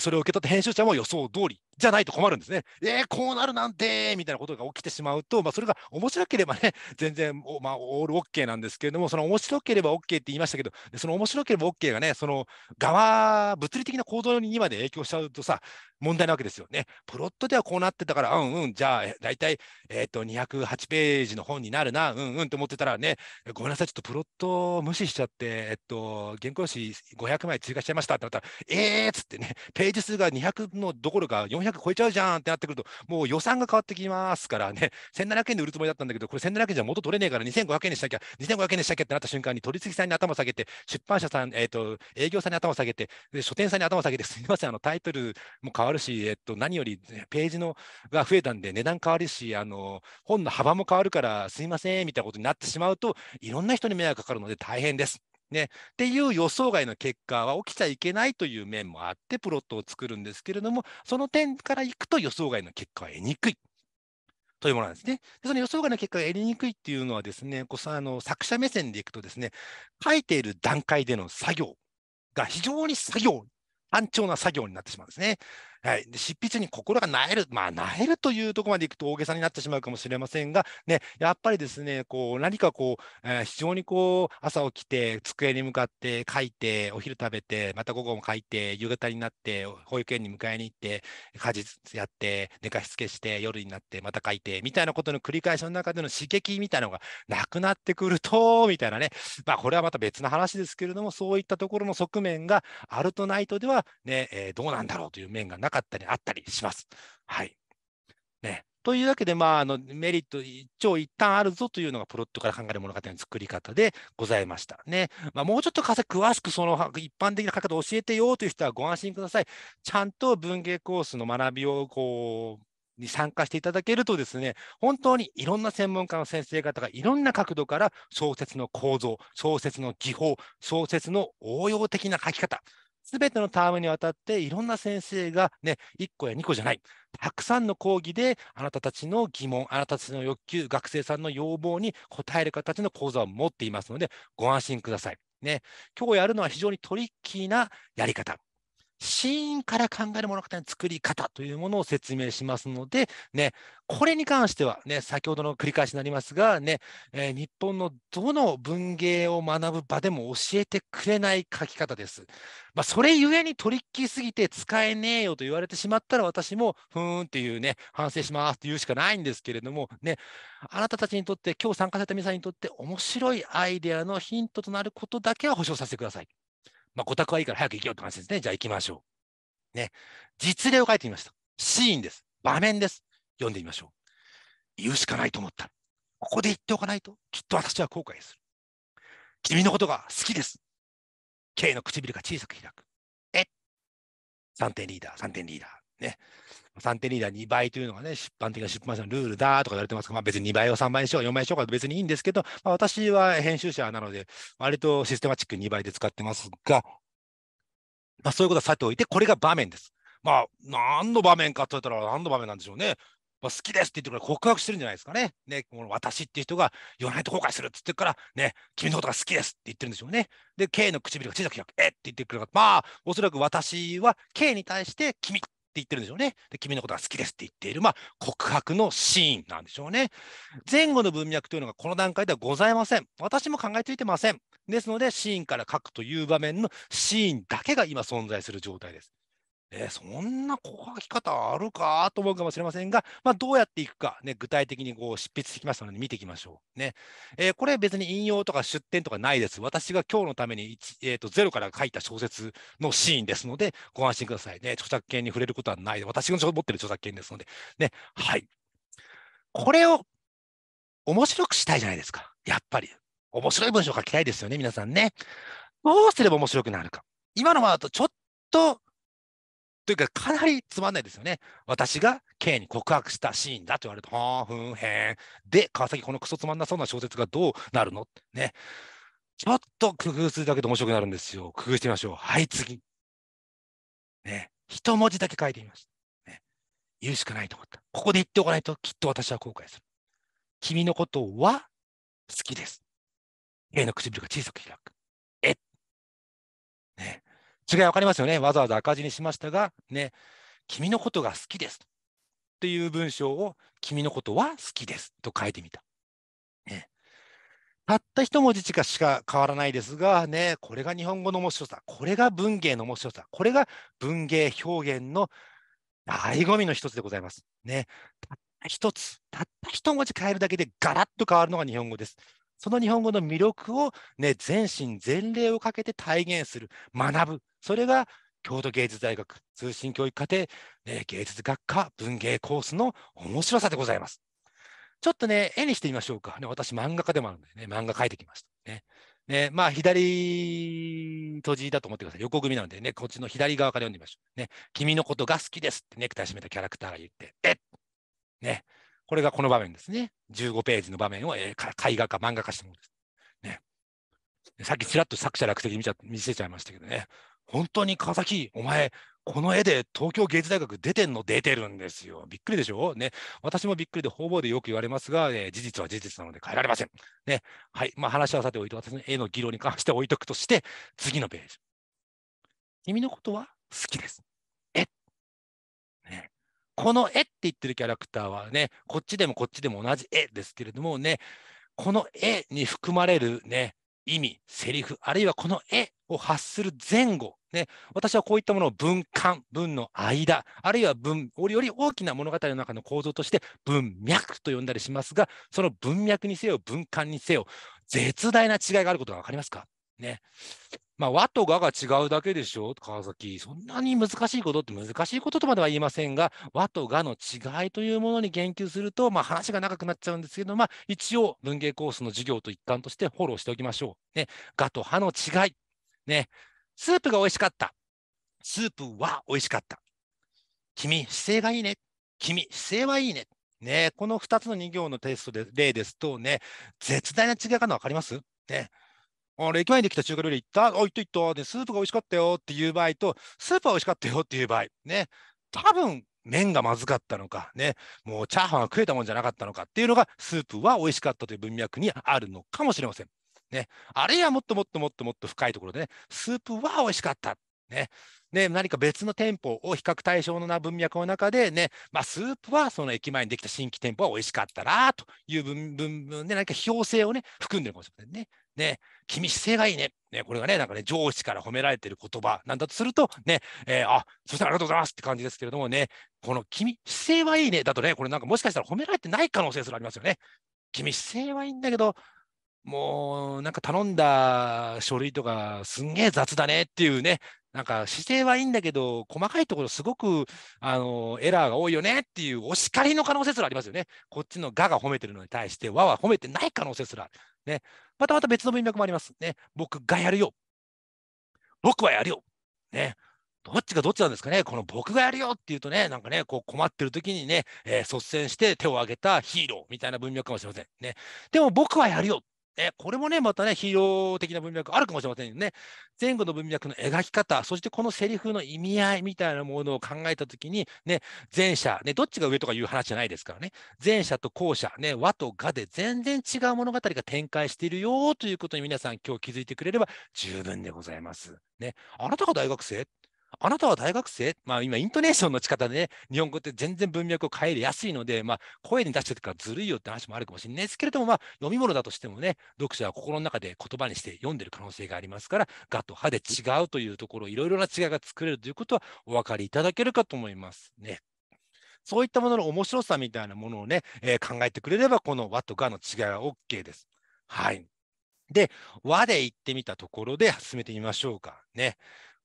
それを受け取った編集者も予想通りじゃないと困るんですね。えー、こうなるなんてみたいなことが起きてしまうと、まあ、それが面白ければね、全然、まあ、オールオッケーなんですけれども、その面白ければオッケーって言いましたけど、その面白ければオッケーがね、その側、物理的な行動にまで影響しちゃうとさ、問題なわけですよね。プロットではこうなってたから、うんうん、じゃあ、大体、えっ、ー、と、208ページの本になるな、うんうんって思ってたらね、ごめんなさい、ちょっとプロット無視しちゃって、えっ、と、原稿用紙500枚追加しちゃいましたってなったら、えーっつってね、ページ数が200のどころか400 1700超えちゃうじゃんってなってくると、もう予算が変わってきますからね、1700 円で売るつもりだったんだけど、これ1700円じゃ元取れねえから2500円にしなきゃ、2500円にしなきゃってなった瞬間に、取り次ぎさんに頭下げて、出版社さん、えーと、営業さんに頭下げてで、書店さんに頭下げて、すみません、あのタイトルも変わるし、えーと、と何よりページのが増えたんで、値段変わるし、あの本の幅も変わるから、すみませんみたいなことになってしまうと、いろんな人に迷惑かかるので大変です。ね、っていう予想外の結果は起きちゃいけないという面もあってプロットを作るんですけれどもその点からいくと予想外の結果は得にくいというものなんですね。でその予想外の結果が得にくいっていうのはですねこうあの作者目線でいくとですね書いている段階での作業が非常に作業単調な作業になってしまうんですね。はい、執筆に心がなえる、まあ、なえるというところまでいくと大げさになってしまうかもしれませんが、ね、やっぱりですね、こう何かこう、えー、非常にこう朝起きて、机に向かって書いて、お昼食べて、また午後も書いて、夕方になって、保育園に迎えに行って、家事やって、寝かしつけして、夜になって、また書いて、みたいなことの繰り返しの中での刺激みたいなのがなくなってくると、みたいなね、まあ、これはまた別の話ですけれども、そういったところの側面があるとないとではね、えー、どうなんだろうという面がななかったりあったりします。はい。ね。というわけで、まあ、あのメリット一長一短あるぞというのがプロットから考える物語の作り方でございました。ねまあ、もうちょっと詳しくその一般的な書き方を教えてよという人はご安心ください。ちゃんと文芸コースの学びをこうに参加していただけるとですね、本当にいろんな専門家の先生方がいろんな角度から小説の構造、小説の技法、小説の応用的な書き方、すべてのタームにわたっていろんな先生がね、1個や2個じゃない、たくさんの講義であなたたちの疑問、あなたたちの欲求、学生さんの要望に応える形の講座を持っていますので、ご安心ください。ね、今日やるのは非常にトリッキーなやり方。シーンから考える物語の作り方というものを説明しますので、ね、これに関しては、ね、先ほどの繰り返しになりますが、ねえー、日本のどの文芸を学ぶ場でも教えてくれない書き方です。まあ、それゆえにトリッキーすぎて使えねえよと言われてしまったら私もふーんっていうね、反省しますと言うしかないんですけれども、ね、あなたたちにとって、今日参加された皆さんにとって面白いアイデアのヒントとなることだけは保証させてください。まあ、ご宅はいいから早く行けよって話ですね。じゃあ行きましょう。ね。実例を書いてみました。シーンです。場面です。読んでみましょう。言うしかないと思った。ここで言っておかないと、きっと私は後悔する。君のことが好きです。K の唇が小さく開く。え ?3 点リーダー、3点リーダー。ね、3テリーダー2倍というのがね、出版的な出版社のルールだとか言われてますが、まあ、別に2倍を3倍にしよう、4倍にしようかと別にいいんですけど、まあ、私は編集者なので、割とシステマチックに2倍で使ってますが、まあ、そういうことはさておいて、これが場面です。まあ、何の場面かと言ったら何の場面なんでしょうね。まあ、好きですって言ってから告白してるんじゃないですかね。ね、この私っていう人が言わないと後悔するって言ってから、ね、君のことが好きですって言ってるんでしょうね。で、K の唇が小さく開く、えって言ってくれるから、まあ、おそらく私は K に対して君っって言ってるんでしょうね。で君のことが好きですって言っている、まあ、告白のシーンなんでしょうね。前後の文脈というのがこの段階ではございません。私も考えついてません。ですので、シーンから書くという場面のシーンだけが今存在する状態です。えー、そんな書き方あるかと思うかもしれませんが、まあ、どうやっていくか、ね、具体的にこう執筆してきましたので見ていきましょう。ねえー、これ別に引用とか出典とかないです。私が今日のためにえーと、ゼロから書いた小説のシーンですので、ご安心ください、ね。著作権に触れることはないで、私が持っている著作権ですので、ね、はい。これを面白くしたいじゃないですか。やっぱり。面白い文章を書きたいですよね、皆さんね。どうすれば面白くなるか。今のはちょっとというか、かなりつまんないですよね。私が K に告白したシーンだと言われると、はあ、ふん、へん。で、川崎、このクソつまんなそうな小説がどうなるのね。ちょっと工夫するだけで面白くなるんですよ。工夫してみましょう。はい、次。ね、一文字だけ書いてみました。ね、言うしかないと思った。ここで言っておかないと、きっと私は後悔する。君のことは好きです。A の唇が小さく開く。えね。違い分かりますよね。わざわざ赤字にしましたが、ね、君のことが好きです。っていう文章を、君のことは好きですと書いてみた。ね、たった一文字しかしか変わらないですが、ね、これが日本語の面白さ、これが文芸の面白さ、これが文芸表現の醍醐味の一つでございます。ね、たった一つ、たった一文字変えるだけでガラッと変わるのが日本語です。その日本語の魅力を、ね、全身全霊をかけて体現する、学ぶ、それが京都芸術大学通信教育課程、ね、芸術学科文芸コースの面白さでございます。ちょっとね、絵にしてみましょうか。ね、私、漫画家でもあるんでね、漫画描いてきました。ねね、まあ、左閉じだと思ってください。横組なのでね、こっちの左側から読んでみましょう。ね、君のことが好きですってネクタイ締めたキャラクターが言って、えっね、これがこの場面ですね。15ページの場面を絵画化、漫画化したものです。ね、さっきちらっと作者落石見ちゃ見せちゃいましたけどね。本当に川崎、お前、この絵で東京芸術大学出てんの出てるんですよ。びっくりでしょね。私もびっくりで、方々でよく言われますが、えー、事実は事実なので変えられません。ね。はい。まあ話はさておいて、私の絵の議論に関して置いとくとして、次のページ。君のことは好きです。この絵って言ってるキャラクターはね、こっちでもこっちでも同じ絵ですけれどもね、この絵に含まれるね、意味、セリフ、あるいはこの絵を発する前後、ね、私はこういったものを文間、文の間、あるいは文、より大きな物語の中の構造として文脈と呼んだりしますが、その文脈にせよ、文間にせよ、絶大な違いがあることが分かりますかね。まあ、和とがが違うだけでしょ、川崎。そんなに難しいことって難しいこととまでは言いませんが、和とがの違いというものに言及すると、まあ、話が長くなっちゃうんですけど、まあ、一応文芸コースの授業と一環としてフォローしておきましょう。ね、がと歯の違い。ね、スープが美味しかった。スープは美味しかった。君、姿勢がいいね。君、姿勢はいいね。ね、この2つの2行のテストで例ですとね、絶大な違いがの分かりますね。あれ、駅前にできた中華料理行ったあ、行った行った。で、スープが美味しかったよっていう場合と、スープは美味しかったよっていう場合、ね、多分、麺がまずかったのか、ね、もうチャーハンは食えたもんじゃなかったのかっていうのが、スープは美味しかったという文脈にあるのかもしれません。ね、あるいはもっともっともっともっと深いところでね、スープは美味しかった。ね、ね、何か別の店舗を比較対象のな文脈の中でね、まあ、スープはその駅前にできた新規店舗は美味しかったなという文文で何か表性をね含んでるかもしれませんね。ね、君姿勢がいいね。ね、これがね、なんかね、上司から褒められてる言葉なんだとすると、ね、えー、あ、そしたらありがとうございますって感じですけれどもね、この君姿勢はいいねだとね、これなんかもしかしたら褒められてない可能性すらありますよね。君姿勢はいいんだけど、もうなんか頼んだ書類とかすんげえ雑だねっていうね、なんか姿勢はいいんだけど、細かいところすごくあのエラーが多いよねっていうお叱りの可能性すらありますよね。こっちのがが褒めてるのに対して、和は褒めてない可能性すらある。ね、またまた別の文脈もあります。ね、僕がやるよ。僕はやるよ。ね、どっちがどっちなんですかね、この僕がやるよっていうとね、なんかね、こう困ってる時にね、えー、率先して手を挙げたヒーローみたいな文脈かもしれません。ね、でも僕はやるよえこれもね、またね、ヒーロー的な文脈あるかもしれませんよね。前後の文脈の描き方、そしてこのセリフの意味合いみたいなものを考えたときに、ね、前者、ね、どっちが上とかいう話じゃないですからね、前者と後者、ね、和とがで全然違う物語が展開しているよということに皆さん今日気づいてくれれば十分でございます。ね、あなたが大学生あなたは大学生まあ今、イントネーションの仕方でね、日本語って全然文脈を変えやすいので、まあ、声に出してるからずるいよって話もあるかもしれないですけれども、まあ、読み物だとしてもね、読者は心の中で言葉にして読んでる可能性がありますから、ガと歯で違うというところ、いろいろな違いが作れるということはお分かりいただけるかと思いますね。そういったものの面白さみたいなものをね、えー、考えてくれれば、この和とがの違いは OK です。はい。で、和で言ってみたところで進めてみましょうか。ね。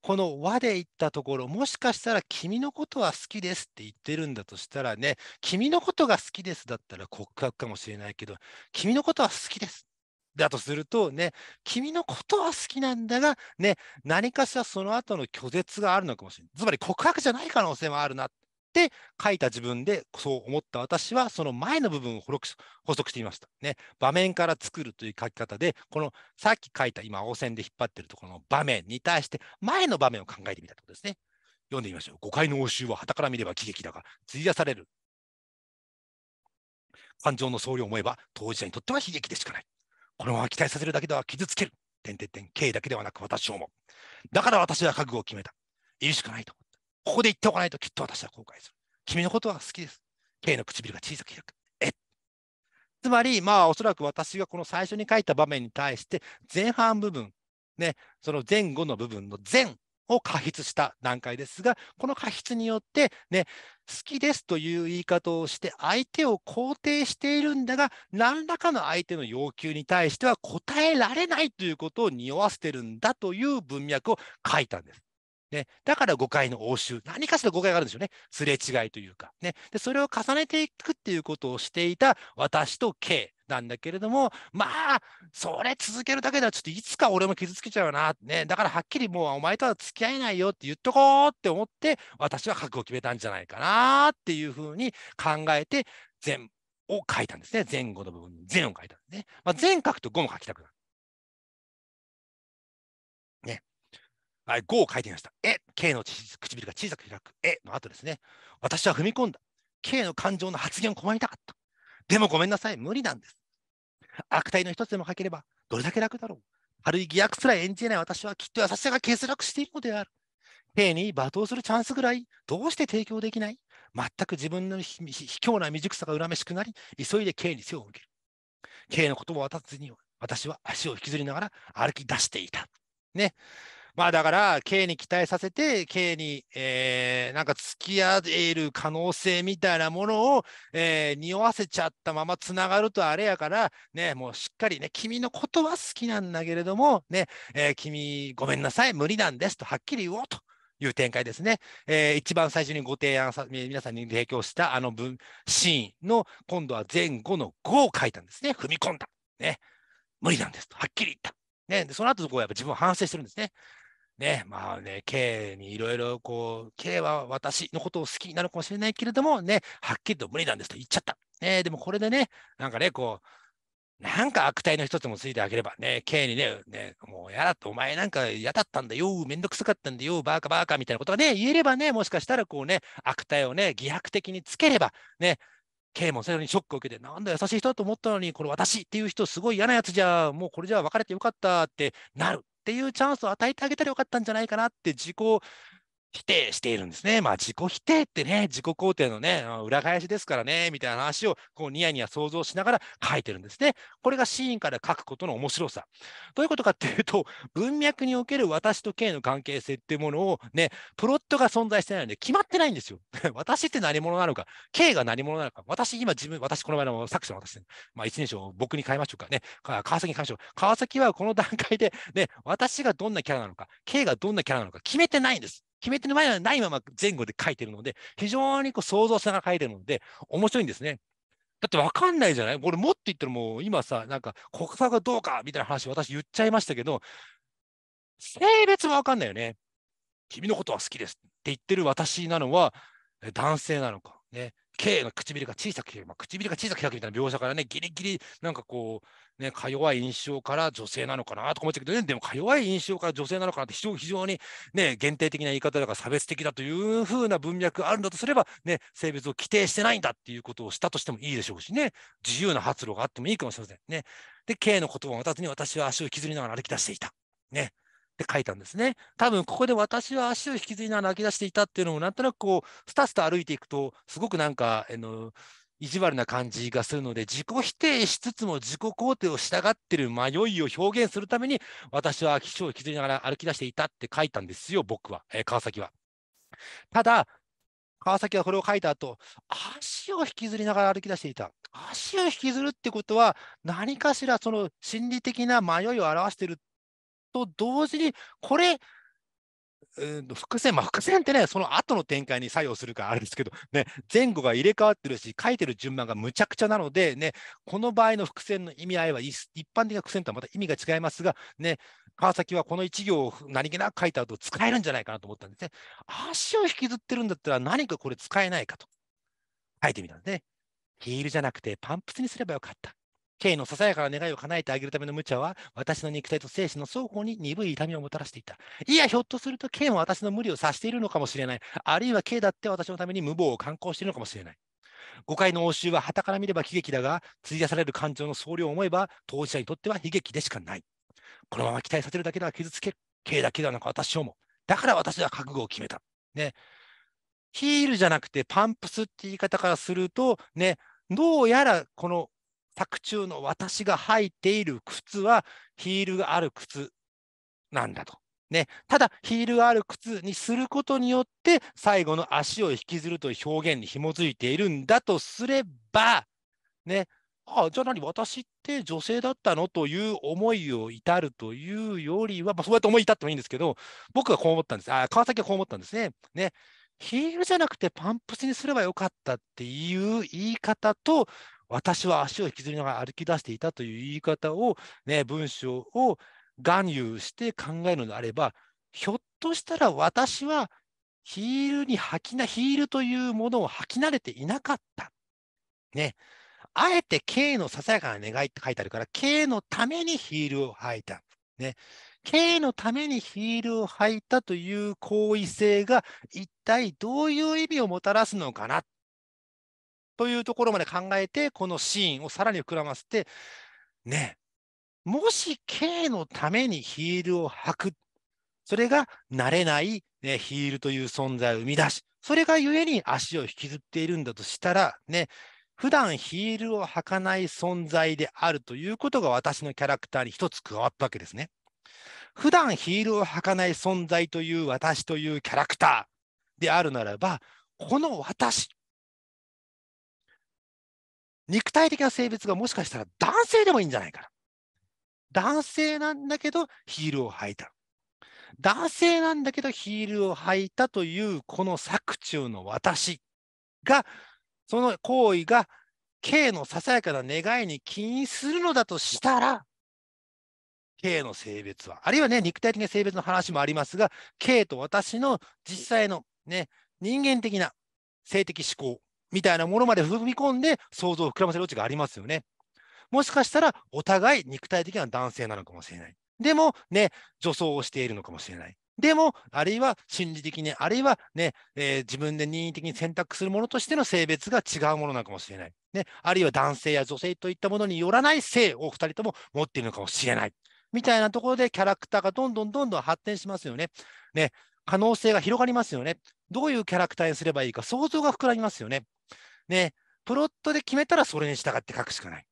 この和で言ったところ、もしかしたら君のことは好きですって言ってるんだとしたらね、君のことが好きですだったら告白かもしれないけど、君のことは好きですだとするとね、君のことは好きなんだが、ね、何かしらその後の拒絶があるのかもしれない。つまり告白じゃない可能性もあるなって書いた自分でそう思った私はその前の部分を補足してみました、ね。場面から作るという書き方でこのさっき書いた今青線で引っ張ってるところの場面に対して前の場面を考えてみたとことですね。読んでみましょう。誤解の応酬は旗から見れば喜劇だが費やされる。感情の総量を思えば当事者にとっては悲劇でしかない。このまま期待させるだけでは傷つける。点点点、K だけではなく私をも。だから私は覚悟を決めた。言うしかないと思ここで言っておかないときっと私は後悔する。君のことは好きです。K の唇が小さく開く。えつまり、まあ、おそらく私がこの最初に書いた場面に対して、前半部分、ね、その前後の部分の前を過筆した段階ですが、この過筆によって、ね、好きですという言い方をして、相手を肯定しているんだが、何らかの相手の要求に対しては答えられないということを匂わせてるんだという文脈を書いたんです。ね、だから誤解の応酬、何かしら誤解があるんですよね。すれ違いというか、ねで。それを重ねていくっていうことをしていた私と K なんだけれども、まあ、それ続けるだけではちょっといつか俺も傷つけちゃうな、ね、だからはっきりもうお前とは付き合えないよって言っとこうって思って、私は覚悟を決めたんじゃないかなっていうふうに考えて、全を書いたんですね。前後の部分に善を書いたんですね。まあ、前書くと5も書きたくなる。はい、5を書いてみました。え、K の唇が小さく開く。えの後ですね。私は踏み込んだ。K の感情の発言を困りたかった。でもごめんなさい、無理なんです。悪態の一つでも書ければ、どれだけ楽だろう。軽い偽悪すら演じない私はきっと優しさが欠落しているのである。K に罵倒するチャンスぐらい、どうして提供できない全く自分の卑怯な未熟さが恨めしくなり、急いで K に背を向ける。K の言葉を渡すには、私は足を引きずりながら歩き出していた。ね。まあだから、K に期待させて、K に、えー、なんか付き合える可能性みたいなものを、えー、匂わせちゃったままつながるとあれやから、ね、もうしっかりね、君のことは好きなんだけれども、ね、えー、君、ごめんなさい、無理なんですとはっきり言おうと。いう展開ですね、えー、一番最初にご提案さ皆さんに提供したあの文シーンの今度は前後の5を書いたんですね踏み込んだ、ね、無理なんですとはっきり言った、ね、でその後こうやっぱ自分は反省してるんですねね、まあね、K にいろいろこう、K は私のことを好きなのかもしれないけれども、ね、はっきりと無理なんですと言っちゃった。ね、でもこれでね、なんかね、こう、なんか悪態の一つもついてあげればね、K にね、ねもうやだと、お前なんか嫌だったんだよ、めんどくさかったんだよ、バーカバーカみたいなことがね、言えればね、もしかしたらこうね、悪態をね、偽悪的につければ、ね、K もそれにショックを受けて、なんだ優しい人だと思ったのに、これ私っていう人、すごい嫌なやつじゃ、もうこれじゃ別れてよかったってなる。っていうチャンスを与えてあげたらよかったんじゃないかなって自己否定しているんですね。まあ自己否定ってね、自己肯定のね、裏返しですからね、みたいな話をこうニヤニヤ想像しながら書いてるんですね。これがシーンから書くことの面白さ。どういうことかっていうと、文脈における私と K の関係性っていうものをね、プロットが存在してないので決まってないんですよ。私って何者なのか、K が何者なのか、私今自分、私この前の作者の私、まあ一年生僕に変えましょうかね、川崎に変えましょう。川崎はこの段階でね、私がどんなキャラなのか、K がどんなキャラなのか決めてないんです。決め手の前はないまま前後で書いてるので、非常にこう創造性が書いてるので、面白いんですね。だって分かんないじゃない俺もっと言ったらもう今さ、なんか国際がどうかみたいな話私言っちゃいましたけど、性別も分かんないよね。君のことは好きですって言ってる私なのは男性なのか。ね、K が唇が小さく開く、まあ、唇が小さく開くみたいな描写からね、ギリギリなんかこう、ね、か弱い印象から女性なのかなとか思っちゃうけど、ね、でもか弱い印象から女性なのかなって非常非常に、ね、限定的な言い方だから差別的だというふうな文脈があるんだとすれば、ね、性別を規定してないんだっていうことをしたとしてもいいでしょうしね、自由な発露があってもいいかもしれませんね。で、K の言葉を渡すに私は足を引きずりながら歩き出していた。ね。って書いたんですね。多分ここで私は足を引きずりながら歩き出していたっていうのもなんとなくこうスタスタ歩いていくとすごくなんかあの意地悪な感じがするので自己否定しつつも自己肯定を従ってる迷いを表現するために私は気地を引きずりながら歩き出していたって書いたんですよ僕は、えー、川崎は。ただ川崎はこれを書いた後足を引きずりながら歩き出していた足を引きずるってことは何かしらその心理的な迷いを表していると同時にこれうんと伏線、まあ、伏線ってね、その後の展開に作用するからあれですけど、ね、前後が入れ替わってるし、書いてる順番がむちゃくちゃなので、ね、この場合の伏線の意味合いは一般的な伏線とはまた意味が違いますが、ね、川崎はこの1行を何気なく書いた後使えるんじゃないかなと思ったんですね。足を引きずってるんだったら何かこれ使えないかと書いてみたんですね。ヒールじゃなくてパンプスにすればよかった。K のささやかな願いを叶えてあげるための無茶は、私の肉体と精神の双方に鈍い痛みをもたらしていた。いや、ひょっとするとイも私の無理を察しているのかもしれない。あるいは K だって私のために無謀を観行しているのかもしれない。誤解の応酬は旗から見れば喜劇だが、費やされる感情の総量を思えば、当事者にとっては悲劇でしかない。このまま期待させるだけでは傷つけ、イだけではなく私をも。だから私は覚悟を決めた。ね。ヒールじゃなくてパンプスって言い方からすると、ね、どうやらこの作中の私が履いている靴はヒールがある靴なんだと。ね、ただヒールがある靴にすることによって最後の足を引きずるという表現に紐づいているんだとすれば、ね、ああじゃあ何私って女性だったのという思いを至るというよりは、まあ、そうやって思い至ってもいいんですけど僕はこう思ったんですあ川崎はこう思ったんですねねヒールじゃなくてパンプスにすればよかったっていう言い方と私は足を引きずりながら歩き出していたという言い方を、ね、文章を含有して考えるのであれば、ひょっとしたら私はヒールに履きな、ヒールというものを履き慣れていなかった。ね。あえて K のささやかな願いって書いてあるから、K のためにヒールを履いた。ね。K のためにヒールを履いたという行為性が一体どういう意味をもたらすのかなというところまで考えて、このシーンをさらに膨らませて、ね、もし K のためにヒールを履く、それが慣れない、ね、ヒールという存在を生み出し、それが故に足を引きずっているんだとしたら、ね、普段ヒールを履かない存在であるということが私のキャラクターに一つ加わったわけですね。普段ヒールを履かない存在という私というキャラクターであるならば、この私肉体的な性別がもしかしたら男性でもいいんじゃないかな。男性なんだけどヒールを履いた。男性なんだけどヒールを履いたというこの作中の私が、その行為が K のささやかな願いに起因するのだとしたら、K の性別は、あるいはね、肉体的な性別の話もありますが、K と私の実際のね、人間的な性的思考みたいなものまで踏み込んで想像を膨らませる余地がありますよね。もしかしたらお互い肉体的な男性なのかもしれない。でもね、女装をしているのかもしれない。でも、あるいは心理的に、あるいはね、えー、自分で任意的に選択するものとしての性別が違うものなのかもしれない。ね、あるいは男性や女性といったものによらない性を2人とも持っているのかもしれない。みたいなところでキャラクターがどんどんどんどん発展しますよね。ね、可能性が広がりますよね。どういうキャラクターにすればいいか想像が膨らみますよね。ね、プロットで決めたらそれに従って書くしかない。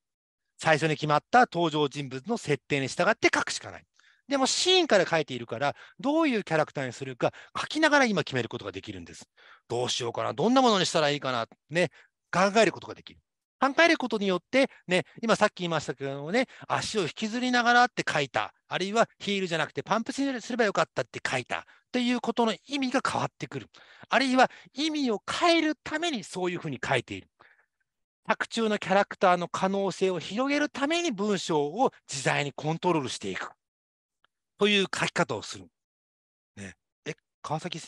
最初に決まった登場人物の設定に従って書くしかない。でもシーンから書いているから、どういうキャラクターにするか書きながら今決めることができるんです。どうしようかな、どんなものにしたらいいかな、ね、考えることができる。考えることによって、ね、今さっき言いましたけれどもね、足を引きずりながらって書いた、あるいはヒールじゃなくてパンプスにすればよかったって書いたということの意味が変わってくる。あるいは意味を変えるためにそういうふうに書いている。作中のキャラクターの可能性を広げるために文章を自在にコントロールしていくという書き方をする。ね、え、川崎、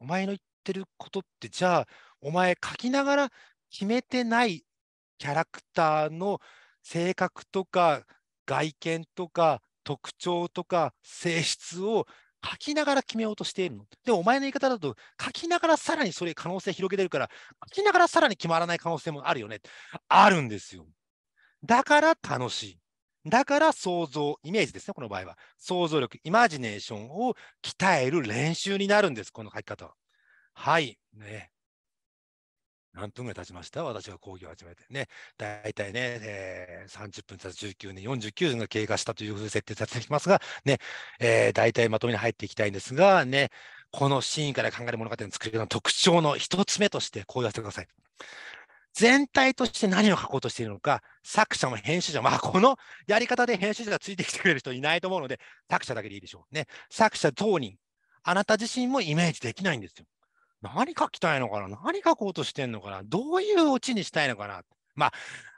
お前の言ってることって、じゃあ、お前書きながら決めてないキャラクターの性格とか外見とか特徴とか性質を書きながら決めようとしているの。でもお前の言い方だと書きながらさらにそれ可能性広げてるから書きながらさらに決まらない可能性もあるよね。あるんですよ。だから楽しい。だから想像、イメージですね、この場合は。想像力、イマジネーションを鍛える練習になるんです、この書き方は。はい。ね、何分ぐらい経ちました私が講義を始めてね。大体ね、えー、30分経つ19年、49年が経過したという設定させてきますが、ね、えー、大体まとめに入っていきたいんですが、ね、このシーンから考える物語の作り方の特徴の一つ目として、こう言わせてください。全体として何を書こうとしているのか、作者も編集者も、まあ、このやり方で編集者がついてきてくれる人いないと思うので、作者だけでいいでしょう。ね、作者当人、あなた自身もイメージできないんですよ。何書きたいのかな何書こうとしてんのかなどういうオチにしたいのかなまあ、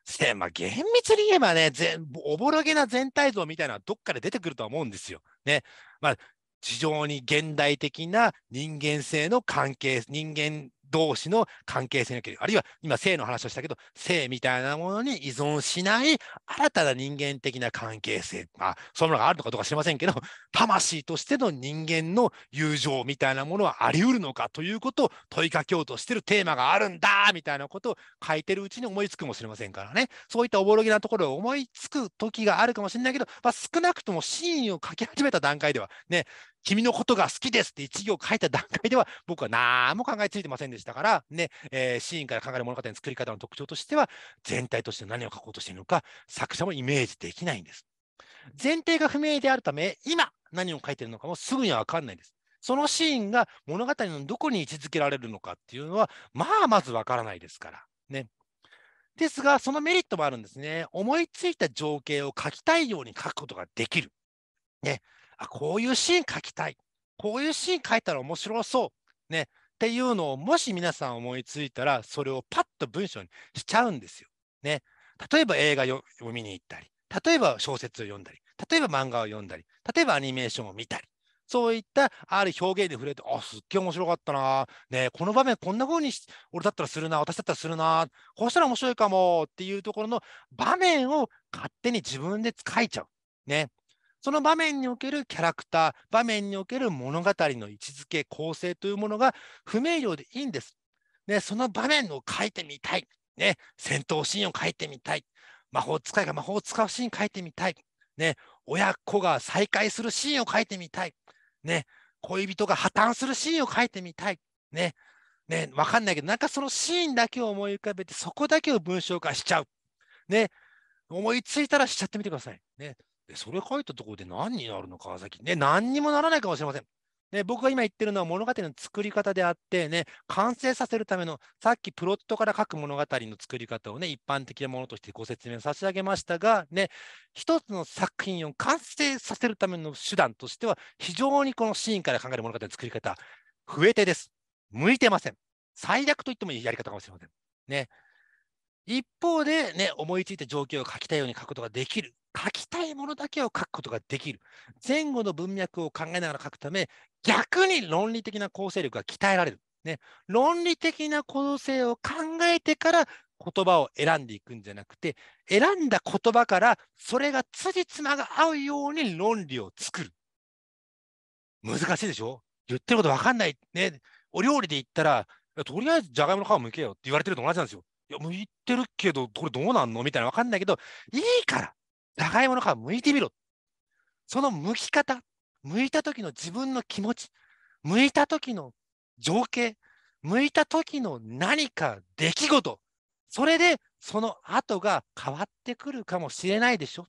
せまあ、厳密に言えばね全、おぼろげな全体像みたいなのはどっかで出てくるとは思うんですよ。ね。まあ、非常に現代的な人間性の関係、人間同士の関係性における、あるいは今性の話をしたけど、性みたいなものに依存しない新たな人間的な関係性、まあ、そういうものがあるのかどうか知りませんけど、魂としての人間の友情みたいなものはあり得るのかということを問いかけようとしてるテーマがあるんだみたいなことを書いてるうちに思いつくかもしれませんからね、そういったおぼろげなところを思いつく時があるかもしれないけど、まあ、少なくともシーンを書き始めた段階ではね、君のことが好きですって一行書いた段階では、僕は何も考えついてませんでしたから、ね、えー、シーンから考える物語の作り方の特徴としては、全体として何を書こうとしているのか、作者もイメージできないんです。前提が不明であるため、今何を書いているのかもすぐには分かんないです。そのシーンが物語のどこに位置づけられるのかっていうのは、まあ、まず分からないですから。ね。ですが、そのメリットもあるんですね。思いついた情景を書きたいように書くことができる。ね。あこういうシーン書きたいこういうシーン書いたら面白そうねっていうのをもし皆さん思いついたらそれをパッと文章にしちゃうんですよ。ね、例えば映画読みに行ったり例えば小説を読んだり例えば漫画を読んだり例えばアニメーションを見たりそういったある表現で触れて、あ、すっげえ面白かったな。ねこの場面こんな風に俺だったらするな、私だったらするな。こうしたら面白いかもっていうところの場面を勝手に自分で書いちゃう。ね。その場面におけるキャラクター、場面における物語の位置づけ、構成というものが不明瞭でいいんです。でその場面を書いてみたい。ね、戦闘シーンを書いてみたい。魔法使いが魔法を使うシーン書いてみたい。ね、親子が再会するシーンを書いてみたい。ね、恋人が破綻するシーンを書いてみたい。ね、ね、わかんないけど、なんかそのシーンだけを思い浮かべて、そこだけを文章化しちゃう。ね、思いついたらしちゃってみてください。ね、で、それ書いたところで何になるの、川崎。ね、何にもならないかもしれません。ね、僕が今言ってるのは物語の作り方であって、ね、完成させるための、さっきプロットから書く物語の作り方をね、一般的なものとしてご説明差し上げましたが、ね、一つの作品を完成させるための手段としては、非常にこのシーンから考える物語の作り方、増えてです。向いてません。最悪と言ってもいいやり方かもしれません。ね、一方で、ね、思いついた状況を書きたいように書くことができる。書きたいものだけを書くことができる。前後の文脈を考えながら書くため、逆に論理的な構成力が鍛えられる。ね、論理的な構成を考えてから言葉を選んでいくんじゃなくて、選んだ言葉からそれが辻褄が合うように論理を作る。難しいでしょ言ってること分かんない。ね、お料理で言ったら、とりあえずじゃがいもの皮むけよって言われてると同じなんですよ。いや、向いてるけど、これどうなんのみたいな分かんないけど、いいから、長いものから剥いてみろ。その剥き方、剥いた時の自分の気持ち、剥いた時の情景、剥いた時の何か出来事、それでその後が変わってくるかもしれないでしょ。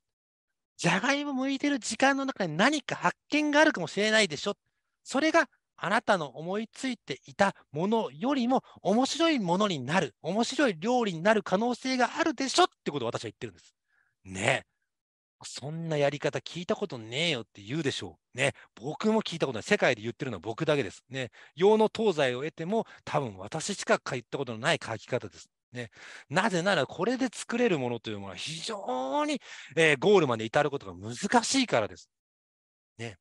じゃがいも剥いてる時間の中に何か発見があるかもしれないでしょ。それがあなたの思いついていたものよりも面白いものになる、面白い料理になる可能性があるでしょってことを私は言ってるんです。ねえ。そんなやり方聞いたことねえよって言うでしょう。ね。僕も聞いたことない。世界で言ってるのは僕だけです。ね。用の東西を得ても、多分私しか書いたことのない書き方です。ね、なぜならこれで作れるものというものは非常に、えー、ゴールまで至ることが難しいからです。ね、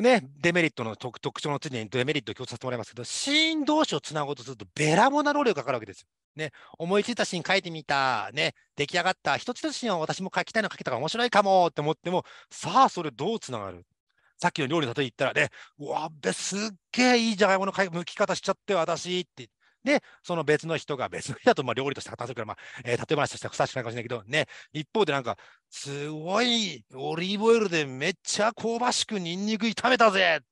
ね、デメリットの特徴の次にデメリットを強調させてもらいますけど、シーン同士をつなごうとすると、べらぼな労力がかかるわけですよ。ね、思いついたシーン書いてみた、ね、出来上がった、一つ一つシーンを私も書きたいの書けたから面白いかもって思っても、さあ、それどうつながるさっきの料理の例え言ったらね、うわべ、すっげえいいじゃがいもの剥き方しちゃって、私って。で、その別の人が別の人だと、まあ、料理として語るから、まあ、えー、例え話としてはふさわしくないかもしれないけど、ね、一方でなんか、すごいオリーブオイルでめっちゃ香ばしくニンニク炒めたぜっ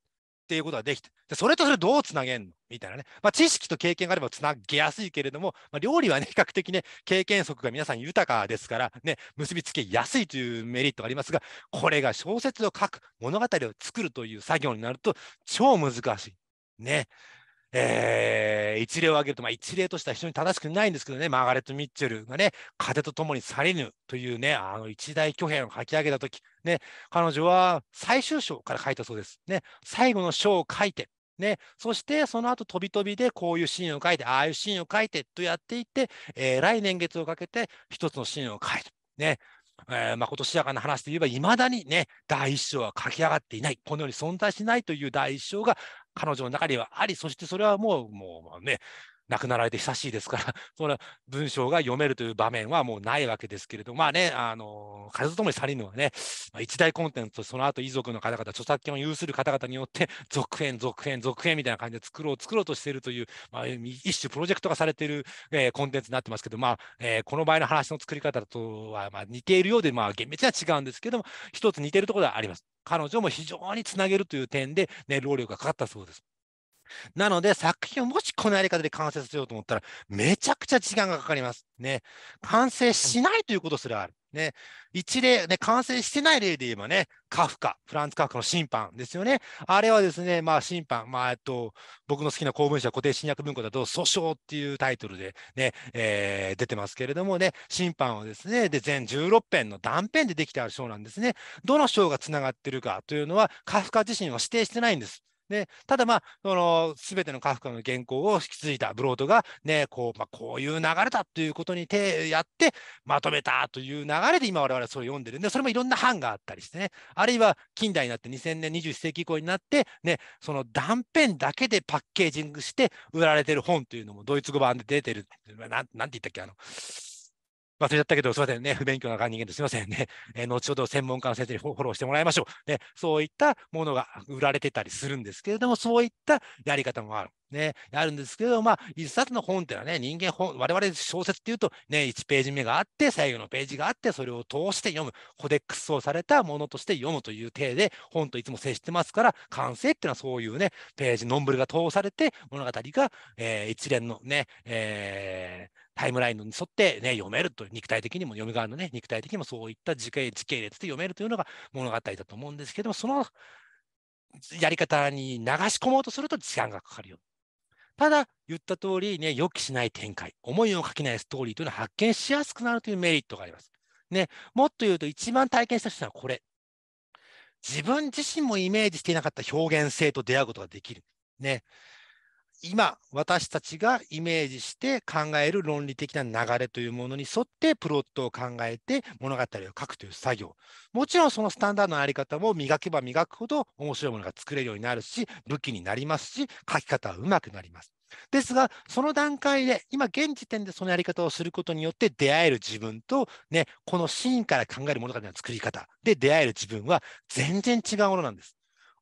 ていうことができて、でそれとそれどうつなげんのみたいなね。まあ、知識と経験があればつなげやすいけれども、まあ、料理はね、比較的ね、経験則が皆さん豊かですから、ね、結びつけやすいというメリットがありますが、これが小説を書く、物語を作るという作業になると超難しい。ね。えー、一例を挙げると、まあ、一例としては非常に正しくないんですけどね、マーガレット・ミッチェルがね、風と共に去りぬというね、あの一大巨編を書き上げたとき、ね、彼女は最終章から書いたそうです。ね、最後の章を書いて、ね、そしてその後飛び飛びでこういうシーンを書いて、ああいうシーンを書いてとやっていって、えー、来年月をかけて一つのシーンを書いて、ね、えー、まことしやかな話で言えば、いまだにね、第一章は書き上がっていない、このように存在しないという第一章が、彼女の中にはあり、そしてそれはもうもうね、亡くなられて久しいですから、その文章が読めるという場面はもうないわけですけれども、まあね、あの風とともに去りぬはね、まあ、一大コンテンツとその後遺族の方々、著作権を有する方々によって、続編、続編、続編みたいな感じで作ろう、作ろうとしているという、まあ、一種プロジェクト化されている、えー、コンテンツになってますけど、まあえー、この場合の話の作り方とは、まあ、似ているようで、まあ、厳密には違うんですけども、一つ似ているところはあります。彼女も非常につなげるという点で、ね、労力がかかったそうです。なので、作品をもしこのやり方で完成させようと思ったら、めちゃくちゃ時間がかかります。ね。完成しないということすらある。ね。一例、ね、完成してない例で言えばね、カフカ、フランツ・カフカの審判ですよね。あれはですね、まあ審判、まあ、えっと、僕の好きな公文書、固定新約文庫だと、訴訟っていうタイトルでね、えー、出てますけれどもね、審判をですね、で、全16編の断片でできてある章なんですね。どの章がつながってるかというのは、カフカ自身は指定してないんです。ただまあ全てのカフカの原稿を引き継いだブロードがねこう,、まあ、こういう流れだということに手やってまとめたという流れで今我々はそれを読んでるんでそれもいろんな版があったりしてねあるいは近代になって2000年21世紀以降になってねその断片だけでパッケージングして売られてる本というのもドイツ語版で出てるなんて言ったっけあの忘れちゃったけど、すみませんね、不勉強な人間ですみませんね、えー、後ほど専門家の先生にフォローしてもらいましょう、ね、そういったものが売られてたりするんですけれども、そういったやり方もある。ね、あるんですけど、まあ、一冊の本っていうのはね、人間本、我々小説っていうと、ね、1ページ目があって、最後のページがあって、それを通して読む、コデックスをされたものとして読むという体で、本といつも接してますから、完成っていうのはそういうね、ページ、ノンブルが通されて、物語が、えー、一連のね、えータイムラインに沿ってね、読めると肉体的にも、読み側のね、肉体的にもそういった時系時系列で読めるというのが物語だと思うんですけども、そのやり方に流し込もうとすると時間がかかるよ。ただ、言った通りね、予期しない展開、思いをかけないストーリーというのは発見しやすくなるというメリットがあります。ね、もっと言うと、一番体験した人はこれ。自分自身もイメージしていなかった表現性と出会うことができる。ね、今私たちがイメージして考える論理的な流れというものに沿ってプロットを考えて物語を書くという作業もちろんそのスタンダードのあり方も磨けば磨くほど面白いものが作れるようになるし武器になりますし書き方はうまくなりますですがその段階で今現時点でそのやり方をすることによって出会える自分と、ね、このシーンから考える物語の作り方で出会える自分は全然違うものなんです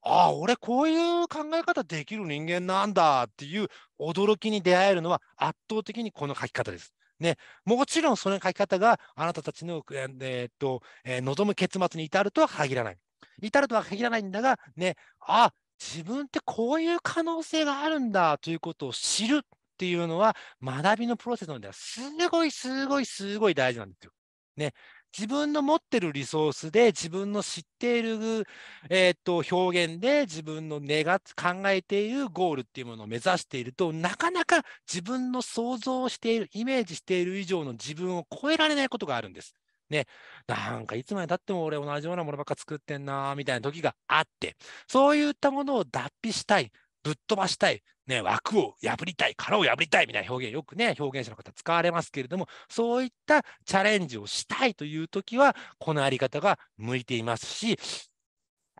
ああ、俺こういう考え方できる人間なんだっていう驚きに出会えるのは圧倒的にこの書き方です。ね、もちろんその書き方があなたたちの、えー、っとえー、望む結末に至るとは限らない。至るとは限らないんだが、ね、あ自分ってこういう可能性があるんだということを知るっていうのは学びのプロセスののではすごいすごいすごい大事なんですよ。ね、自分の持ってるリソースで自分の知っている、えー、っと表現で自分の願考えているゴールっていうものを目指しているとなかなか自分の想像しているイメージしている以上の自分を超えられないことがあるんです。ね、なんかいつまでたっても俺同じようなものばっか作ってんなみたいな時があってそういったものを脱皮したいぶっ飛ばしたい、ね、枠を破りたい、殻を破りたいみたいな表現、よくね、表現者の方使われますけれども、そういったチャレンジをしたいというときは、このあり方が向いていますし、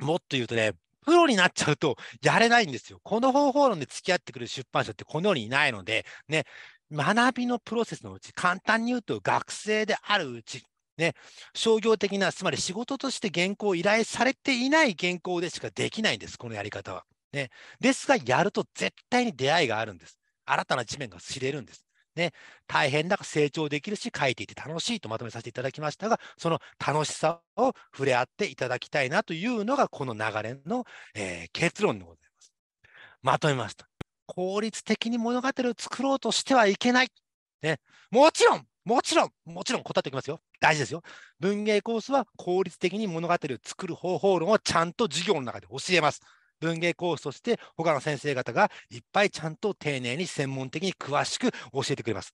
もっと言うとね、プロになっちゃうとやれないんですよ。この方法論で付き合ってくる出版社ってこの世にいないので、ね、学びのプロセスのうち、簡単に言うと学生であるうち、ね、商業的な、つまり仕事として原稿を依頼されていない原稿でしかできないんです、このやり方は。ね、ですが、やると絶対に出会いがあるんです。新たな地面が知れるんです。ね、大変だが成長できるし、書いていて楽しいとまとめさせていただきましたが、その楽しさを触れ合っていただきたいなというのが、この流れの、えー、結論でございます。まとめました。効率的に物語を作ろうとしてはいけない。ね、もちろん、もちろん、もちろん答えておきますよ。大事ですよ。文芸コースは効率的に物語を作る方法論をちゃんと授業の中で教えます。文芸コースとして他の先生方がいっぱいちゃんと丁寧に専門的に詳しく教えてくれます。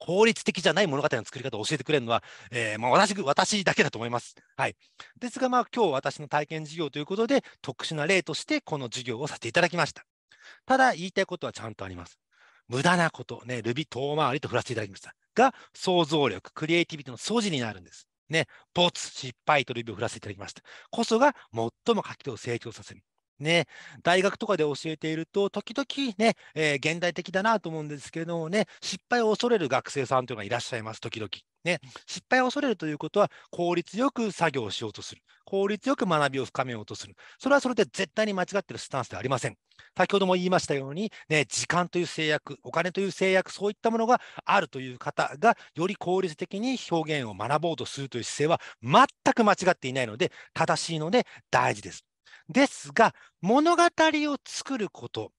効率的じゃない物語の作り方を教えてくれるのは、えー、まあ、私私だけだと思います。はい、ですが、まあ、今日私の体験授業ということで特殊な例としてこの授業をさせていただきました。ただ言いたいことはちゃんとあります。無駄なこと、ね、ルビ遠回りと振らせていただきました。が、想像力、クリエイティビティの素地になるんです。ね、ツ、失敗と指を振らせていただきました。こそが最も書き手を成長させる。ね、大学とかで教えていると、時々ね、えー、現代的だなと思うんですけれどもね、失敗を恐れる学生さんというのがいらっしゃいます、時々。ね、失敗を恐れるということは、効率よく作業をしようとする。効率よく学びを深めようとする。それはそれで絶対に間違ってるスタンスではありません。先ほども言いましたように、ね、時間という制約、お金という制約、そういったものがあるという方が、より効率的に表現を学ぼうとするという姿勢は全く間違っていないので、正しいので大事です。ですが、物語を作ること、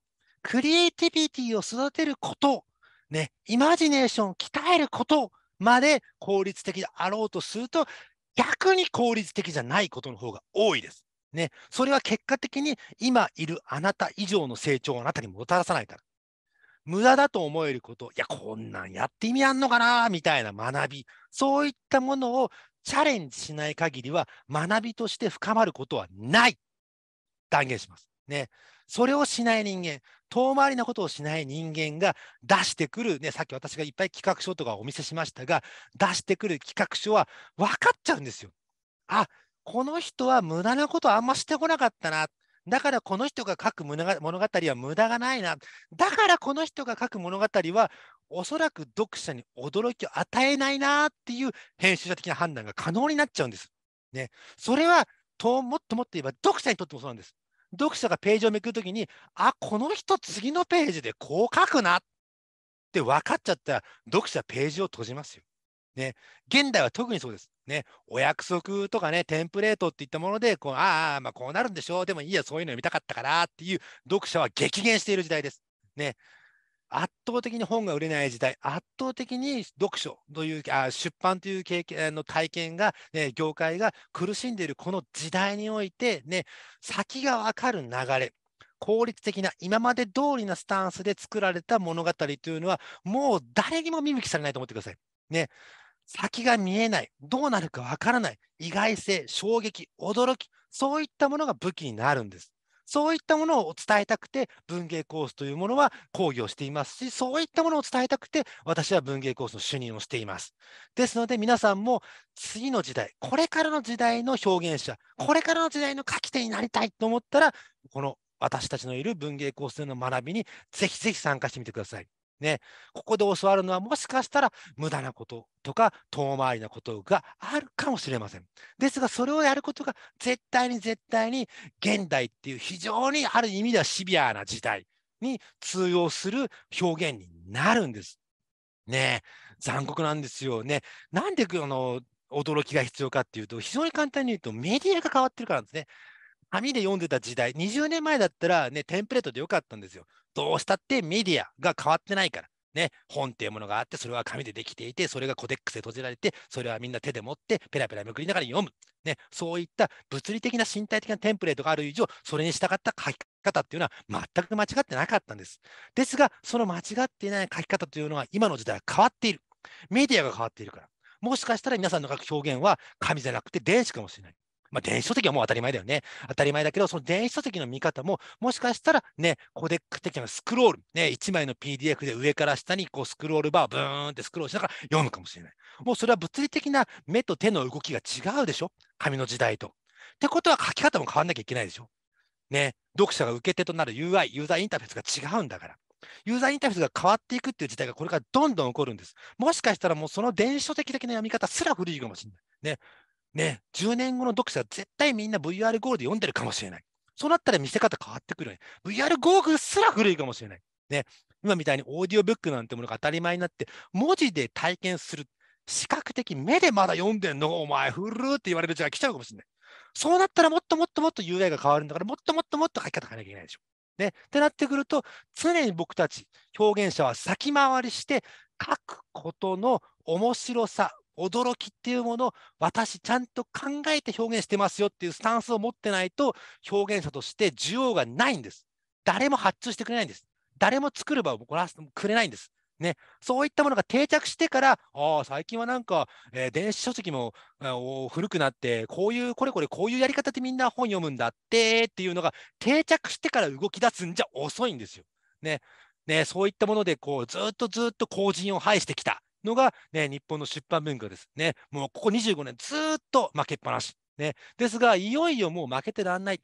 クリエイティビティを育てること、ね、イマジネーションを鍛えることまで効率的であろうとすると、逆に効率的じゃないことの方が多いです。ね、それは結果的に今いるあなた以上の成長をあなたにもたらさないから。無駄だと思えること、いや、こんなんやって意味あんのかなみたいな学び、そういったものをチャレンジしない限りは、学びとして深まることはない。断言します。ね。それをしない人間、遠回りなことをしない人間が出してくる、ね、さっき私がいっぱい企画書とかお見せしましたが、出してくる企画書は分かっちゃうんですよ。あ、この人は無駄なことあんましてこなかったな。だからこの人が書く物語は無駄がないな。だからこの人が書く物語はおそらく読者に驚きを与えないなっていう編集者的な判断が可能になっちゃうんです。ね、それはともっともっと言えば読者にとってもそうなんです。読者がページをめくるときに、あ、この人次のページでこう書くなって分かっちゃったら、読者ページを閉じますよ。ね、現代は特にそうです。ね、お約束とかね、テンプレートっていったもので、こうああ、まあ、こうなるんでしょう、でもいいや、そういうの読みたかったからっていう読者は激減している時代です。ね、圧倒的に本が売れない時代、圧倒的に読書という、あ出版という経験の体験が、ね、業界が苦しんでいるこの時代において、ね、先が分かる流れ、効率的な、今まで通りなスタンスで作られた物語というのは、もう誰にも見向きされないと思ってください。ね、先が見えない、どうなるか分からない、意外性、衝撃、驚き、そういったものが武器になるんです。そういったものを伝えたくて、文芸コースというものは講義をしていますし、そういったものを伝えたくて、私は文芸コースの主任をしています。ですので、皆さんも次の時代、これからの時代の表現者、これからの時代の書き手になりたいと思ったら、この私たちのいる文芸コースでの学びにぜひぜひ参加してみてください。ね、ここで教わるのはもしかしたら無駄なこととか遠回りなことがあるかもしれません。ですがそれをやることが絶対に絶対に現代っていう非常にある意味ではシビアな時代に通用する表現になるんです。ね残酷なんですよね。なんであの驚きが必要かっていうと非常に簡単に言うとメディアが変わってるからなんですね。紙で読んでた時代、20年前だったらね、テンプレートでよかったんですよ。どうしたってメディアが変わってないから。ね、本っていうものがあって、それは紙でできていて、それがコデックスで閉じられて、それはみんな手で持って、ペラペラめくりながら読む。ね、そういった物理的な身体的なテンプレートがある以上、それに従った書き方っていうのは全く間違ってなかったんです。ですが、その間違っていない書き方というのは今の時代は変わっている。メディアが変わっているから。もしかしたら皆さんの書く表現は紙じゃなくて電子かもしれない。まあ、電子書籍はもう当たり前だよね。当たり前だけど、その電子書籍の見方も、もしかしたらね、コデック的なスクロール、ね、1枚の PDF で上から下にこうスクロールバーブーンってスクロールしながら読むかもしれない。もうそれは物理的な目と手の動きが違うでしょ紙の時代と。ってことは書き方も変わんなきゃいけないでしょね、読者が受け手となる UI、ユーザーインターフェースが違うんだから。ユーザーインターフェースが変わっていくっていう時代がこれからどんどん起こるんです。もしかしたらもうその電子書籍的な読み方すら古いかもしれない。ね、ね、10年後の読者は絶対みんな VR ゴールで読んでるかもしれない。そうなったら見せ方変わってくる、ね。VR ゴールすら古いかもしれない。ね、今みたいにオーディオブックなんてものが当たり前になって、文字で体験する、視覚的、目でまだ読んでんの、お前、古ーって言われるじゃ来ちゃうかもしれない。そうなったらもっともっともっと UI が変わるんだから、もっともっともっと書き方変えなきゃいけないでしょ。ね、ってなってくると、常に僕たち表現者は先回りして書くことの面白さ、驚きっていうものを私ちゃんと考えて表現してますよっていうスタンスを持ってないと表現者として需要がないんです。誰も発注してくれないんです。誰も作る場をくれないんです。ね、そういったものが定着してから、ああ、最近はなんか、えー、電子書籍も、えー、古くなって、こういう、これこれ、こういうやり方でみんな本読むんだってっていうのが定着してから動き出すんじゃ遅いんですよ。ね、ねそういったものでこうずっとずっと後人を排してきた。のが、ね、日本の出版文化です。ね、もうここ25年ずっと負けっぱなし。ね、ですが、いよいよもう負けてらんない。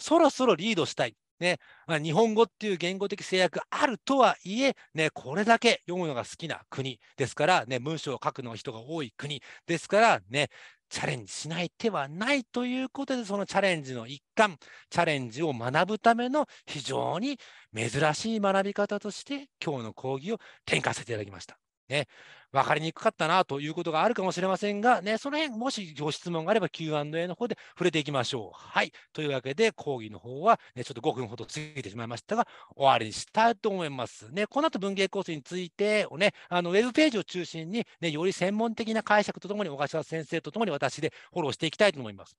そろそろリードしたい。ね、日本語っていう言語的制約あるとはいえ、ね、これだけ読むのが好きな国ですから、ね、文章を書くの人が多い国ですから、ね、チャレンジしない手はないということで、そのチャレンジの一環、チャレンジを学ぶための非常に珍しい学び方として、今日の講義を展開させていただきました。ね、分かりにくかったなということがあるかもしれませんが、ね、その辺もしご質問があれば Q&A の方で触れていきましょう。はい。というわけで、講義の方は、ね、ちょっと5分ほど過ぎてしまいましたが、終わりにしたいと思います。ね、この後文芸コースについてをね、あのウェブページを中心に、ね、より専門的な解釈とともに、小笠先生とともに私でフォローしていきたいと思います。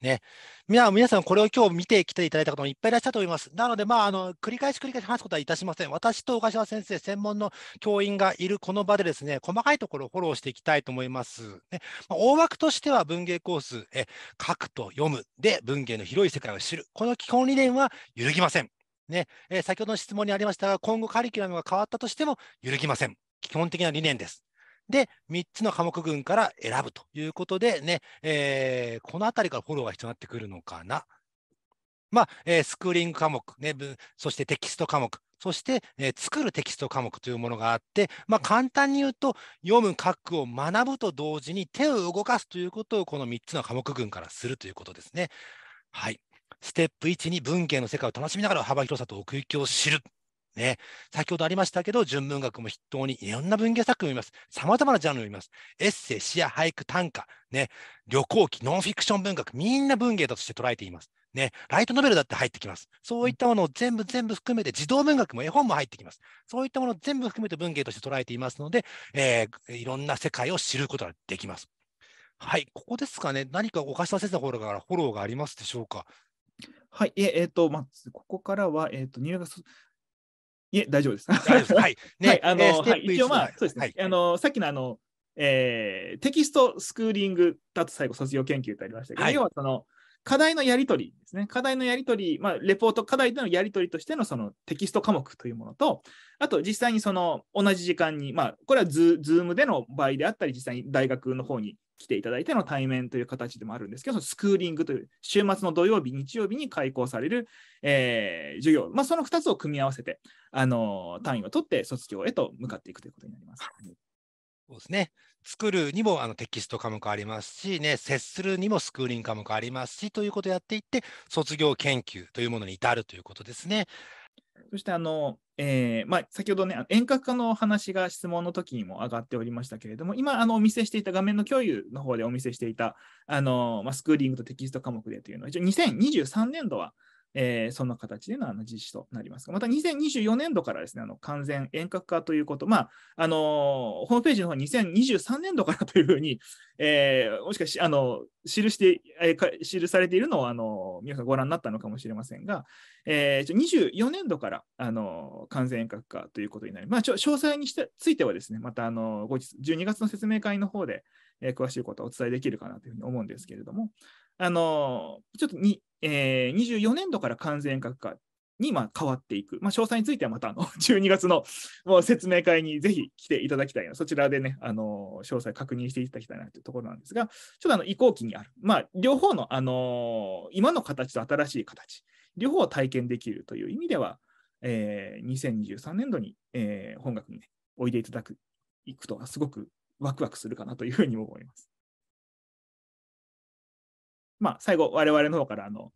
ね。皆さん、これを今日見てきていただいた方もいっぱいいらっしゃると思います。なので、まあ、あの繰り返し繰り返し話すことはいたしません。私と岡島先生、専門の教員がいるこの場でですね、細かいところをフォローしていきたいと思います。ねまあ、大枠としては文芸コースえ、書くと読むで文芸の広い世界を知る。この基本理念は揺るぎません。ねえー、先ほどの質問にありましたが、今後カリキュラムが変わったとしても揺るぎません。基本的な理念です。で、3つの科目群から選ぶということでね、えー、このあたりからフォローが必要になってくるのかな。まあ、えー、スクーリング科目、ね、そしてテキスト科目、そして、えー、作るテキスト科目というものがあって、まあ、簡単に言うと、読む、書くを学ぶと同時に手を動かすということを、この3つの科目群からするということですね。はい。ステップ1に文献の世界を楽しみながら幅広さと奥行きを知る。ね、先ほどありましたけど、純文学も筆頭にいろんな文芸作品を読みます。さまざまなジャンルを読みます。エッセイ、詩や俳句、短歌、ね、旅行記、ノンフィクション文学、みんな文芸だとして捉えています。ね、ライトノベルだって入ってきます。そういったものを全部全部含めて、児童文学も絵本も入ってきます。そういったものを全部含めて文芸として捉えていますので、えー、いろんな世界を知ることができます。はい、ここですかね、何か岡下先生の方からフォローがありますでしょうか。はい、えっ、ー、と、まあ、ここからは、えっ、ー、と、入学いえ、大丈夫です。はい。ね、はい、あの、えーはい、一応まあ、そうですね。あの、さっきのあの、えー、テキストスクーリングだと最後卒業研究ってありましたけど、要はその、課題のやり取りですね。課題のやり取り、まあ、レポート課題でのやり取りとしてのそのテキスト科目というものと、あと実際にその同じ時間に、まあ、これはズズームでの場合であったり、実際に大学の方に来ていただいての対面という形でもあるんですけど、スクーリングという週末の土曜日、日曜日に開講される、えー、授業、まあ、その2つを組み合わせて、あの単位を取って卒業へと向かっていくということになります。そうですね。作るにもあのテキスト科目ありますし、ね、接するにもスクーリング科目ありますし、ということをやっていって、卒業研究というものに至るということですね。そしてあの、えーまあ、先ほどね、遠隔化の話が質問の時にも上がっておりましたけれども、今あのお見せしていた画面の共有の方でお見せしていたあの、まあ、スクーリングとテキスト科目でというのは、一応2023年度はえー、そんな形でのあの実施となりますが、また2024年度からですね、あの完全遠隔化ということ、まああのホームページの方は2023年度からというふうに、えー、もしかしあの記して、えー、記されているのをあの皆さんご覧になったのかもしれませんが、えー、24年度からあの完全遠隔化ということになり、まあ、詳細にしてついてはですね、またあの後日12月の説明会の方で、えー、詳しいことをお伝えできるかなというふうに思うんですけれども、あのちょっとにえー、24年度から完全核化にま変わっていく、まあ、詳細についてはまたあの12 月のもう説明会にぜひ来ていただきたいな、そちらでね、あの詳細確認していただきたいなというところなんですが、ちょっとあの移行期にある、まあ、両方の、あの今の形と新しい形、両方を体験できるという意味では、えー、2023年度に、えー、本学に、ね、おいでいただくいくとはすごくワクワクするかなというふうにも思います。まあ、最後、我々の方から、あの、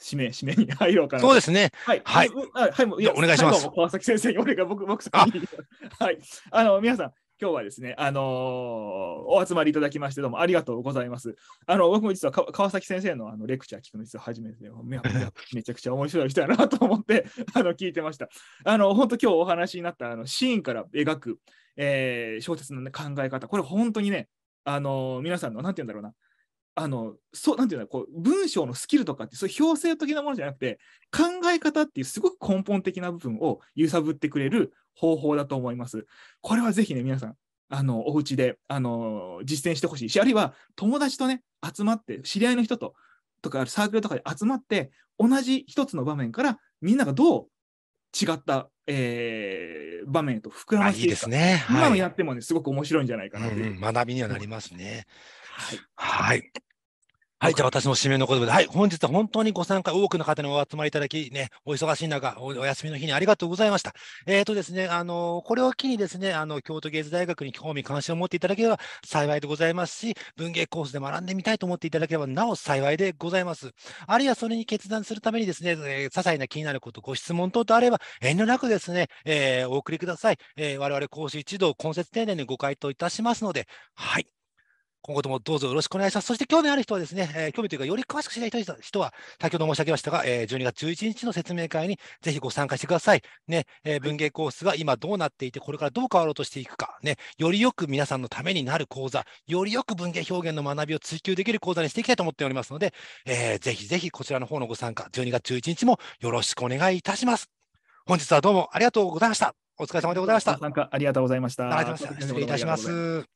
締め、締めに入ろうかな。そうですね。はい。はい。はい、はい、いやお願いします。川崎先生に俺が僕、僕、はい。あの、皆さん、今日はですね、あのー、お集まりいただきまして、どうもありがとうございます。あの、僕も実は川崎先生のあのレクチャー聞くの実は初めてで、めちゃくちゃ面白い人だなと思って、あの、聞いてました。あの、本当今日お話になった、あの、シーンから描く、えー、小説の、ね、考え方、これ本当にね、あのー、皆さんの、なんて言うんだろうな、あの、そう、なんていうの、こう、文章のスキルとかって、そういう表性的なものじゃなくて、考え方っていうすごく根本的な部分を揺さぶってくれる方法だと思います。これはぜひね、皆さん、あの、お家で、あの、実践してほしいし、あるいは友達とね、集まって、知り合いの人と、とか、サークルとかで集まって、同じ一つの場面から、みんながどう違った、えー、場面と膨らませていいですね。はい、今のやってもね、すごく面白いんじゃないかなという、うんうん、学びにはなりますね。はい。はいはい、じゃあ私の締めの言葉で、はい、本日は本当にご参加、多くの方にお集まりいただき、ね、お忙しい中お、お休みの日にありがとうございました。えっ、ー、とですね、あの、これを機にですね、あの、京都芸術大学に興味関心を持っていただければ幸いでございますし、文芸コースで学んでみたいと思っていただければなお幸いでございます。あるいはそれに決断するためにですね、えー、些細な気になること、ご質問等とあれば、遠慮なくですね、えー、お送りください。えー、我々講師一同、今節丁寧にご回答いたしますので、はい。今後ともどうぞよろしくお願いします。そして興味ある人はですね、えー、興味というか、より詳しく知りたい人は、先ほど申し上げましたが、えー、12月11日の説明会にぜひご参加してください。ね、えー、文芸コースが今どうなっていて、これからどう変わろうとしていくか、ね、よりよく皆さんのためになる講座、よりよく文芸表現の学びを追求できる講座にしていきたいと思っておりますので、えー、ぜひぜひこちらの方のご参加、12月11日もよろしくお願いいたします。本日はどうもありがとうございました。お疲れ様でございました。参加ありがとうございました。失礼いたします。